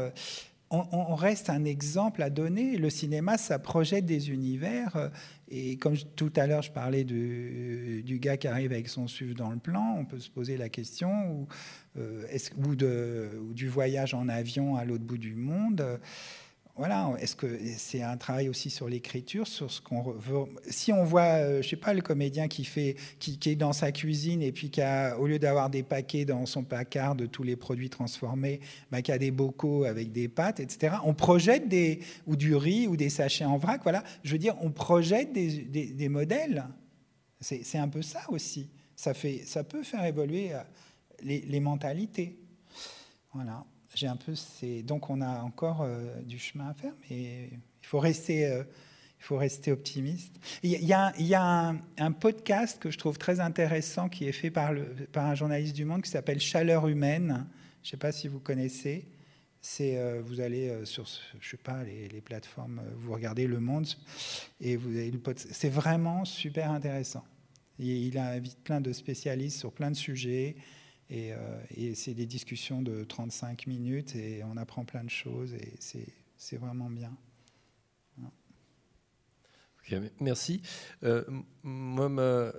on, reste un exemple à donner. Le cinéma, ça projette des univers. Et comme tout à l'heure, je parlais du, gars qui arrive avec son SUV dans le plan, on peut se poser la question, euh, ou du voyage en avion à l'autre bout du monde voilà, est-ce que c'est un travail aussi sur l'écriture, sur ce qu'on Si on voit, euh, je sais pas, le comédien qui fait, qui, est dans sa cuisine et puis qui a, au lieu d'avoir des paquets dans son placard de tous les produits transformés, bah, qui a des bocaux avec des pâtes, etc. On projette des ou du riz ou des sachets en vrac, voilà. Je veux dire, on projette des, des, modèles. C'est un peu ça aussi. Ça fait, ça peut faire évoluer euh, les, les mentalités. Voilà j'ai un peu c'est Donc on a encore euh, du chemin à faire, mais il faut rester, euh, il faut rester optimiste. Il y a, il y a un, podcast que je trouve très intéressant qui est fait par, le, par un journaliste du Monde qui s'appelle Chaleur humaine. Je ne sais pas si vous connaissez. C'est euh, vous allez sur, je sais pas, les, les, plateformes, vous regardez Le Monde et vous C'est vraiment super intéressant. il invite plein de spécialistes sur plein de sujets. Euh, et, c'est des discussions de 35 minutes et on apprend plein de choses et c'est vraiment bien. merci. Euh, moi, ma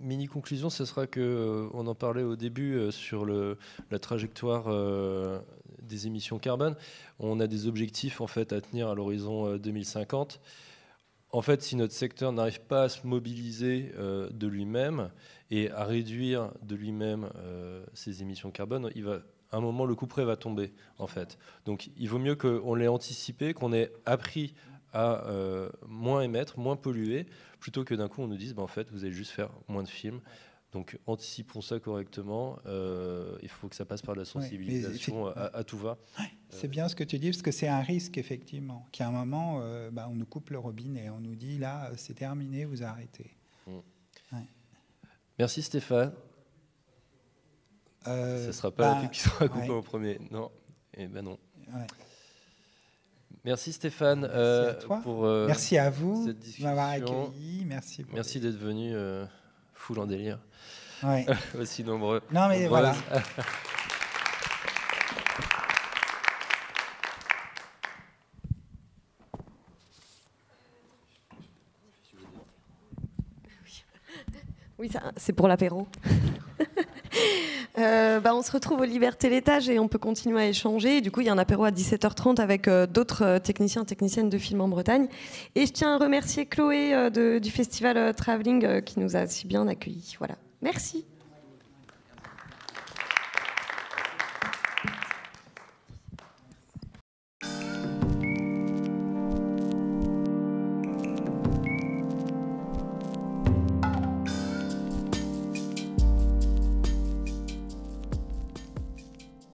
mini conclusion, ce sera que euh, on en parlait au début sur la trajectoire des émissions carbone. On a des objectifs en fait à tenir à l'horizon 2050. En fait, si notre secteur n'arrive pas à se mobiliser de lui-même et à réduire de lui-même euh, ses émissions de carbone, il va, à un moment, le coup près va tomber, en fait. Donc, il vaut mieux qu'on l'ait anticipé, qu'on ait appris à euh, moins émettre, moins polluer, plutôt que d'un coup, on nous dise, bah, en fait, vous allez juste faire moins de films. Donc anticipons ça correctement. Euh, il faut que ça passe par la sensibilisation à, tout va. c'est bien ce que tu dis, parce que c'est un risque, effectivement. Qu'à un moment, bah, on nous coupe le robinet, on nous dit là, c'est terminé, vous arrêtez. Mm. Merci Stéphane. Euh, Ce euh, ne sera pas bah, la pub qui sera coupée ouais. en premier. Non, eh ben non. Ouais. Merci Stéphane merci euh, à toi. pour euh, merci à vous cette accueilli. Merci. merci d'être venu euh, full en délire. Ouais. Aussi nombreux. Non mais voilà. Oui, c'est pour l'apéro. Euh, bah, on se retrouve au Liberté l'étage et on peut continuer à échanger. du coup, il y a un apéro à 17h30 avec euh, d'autres euh, techniciens et techniciennes de films en Bretagne. Et je tiens à remercier Chloé du festival Travelling qui nous a si bien accueillis. Voilà. Merci.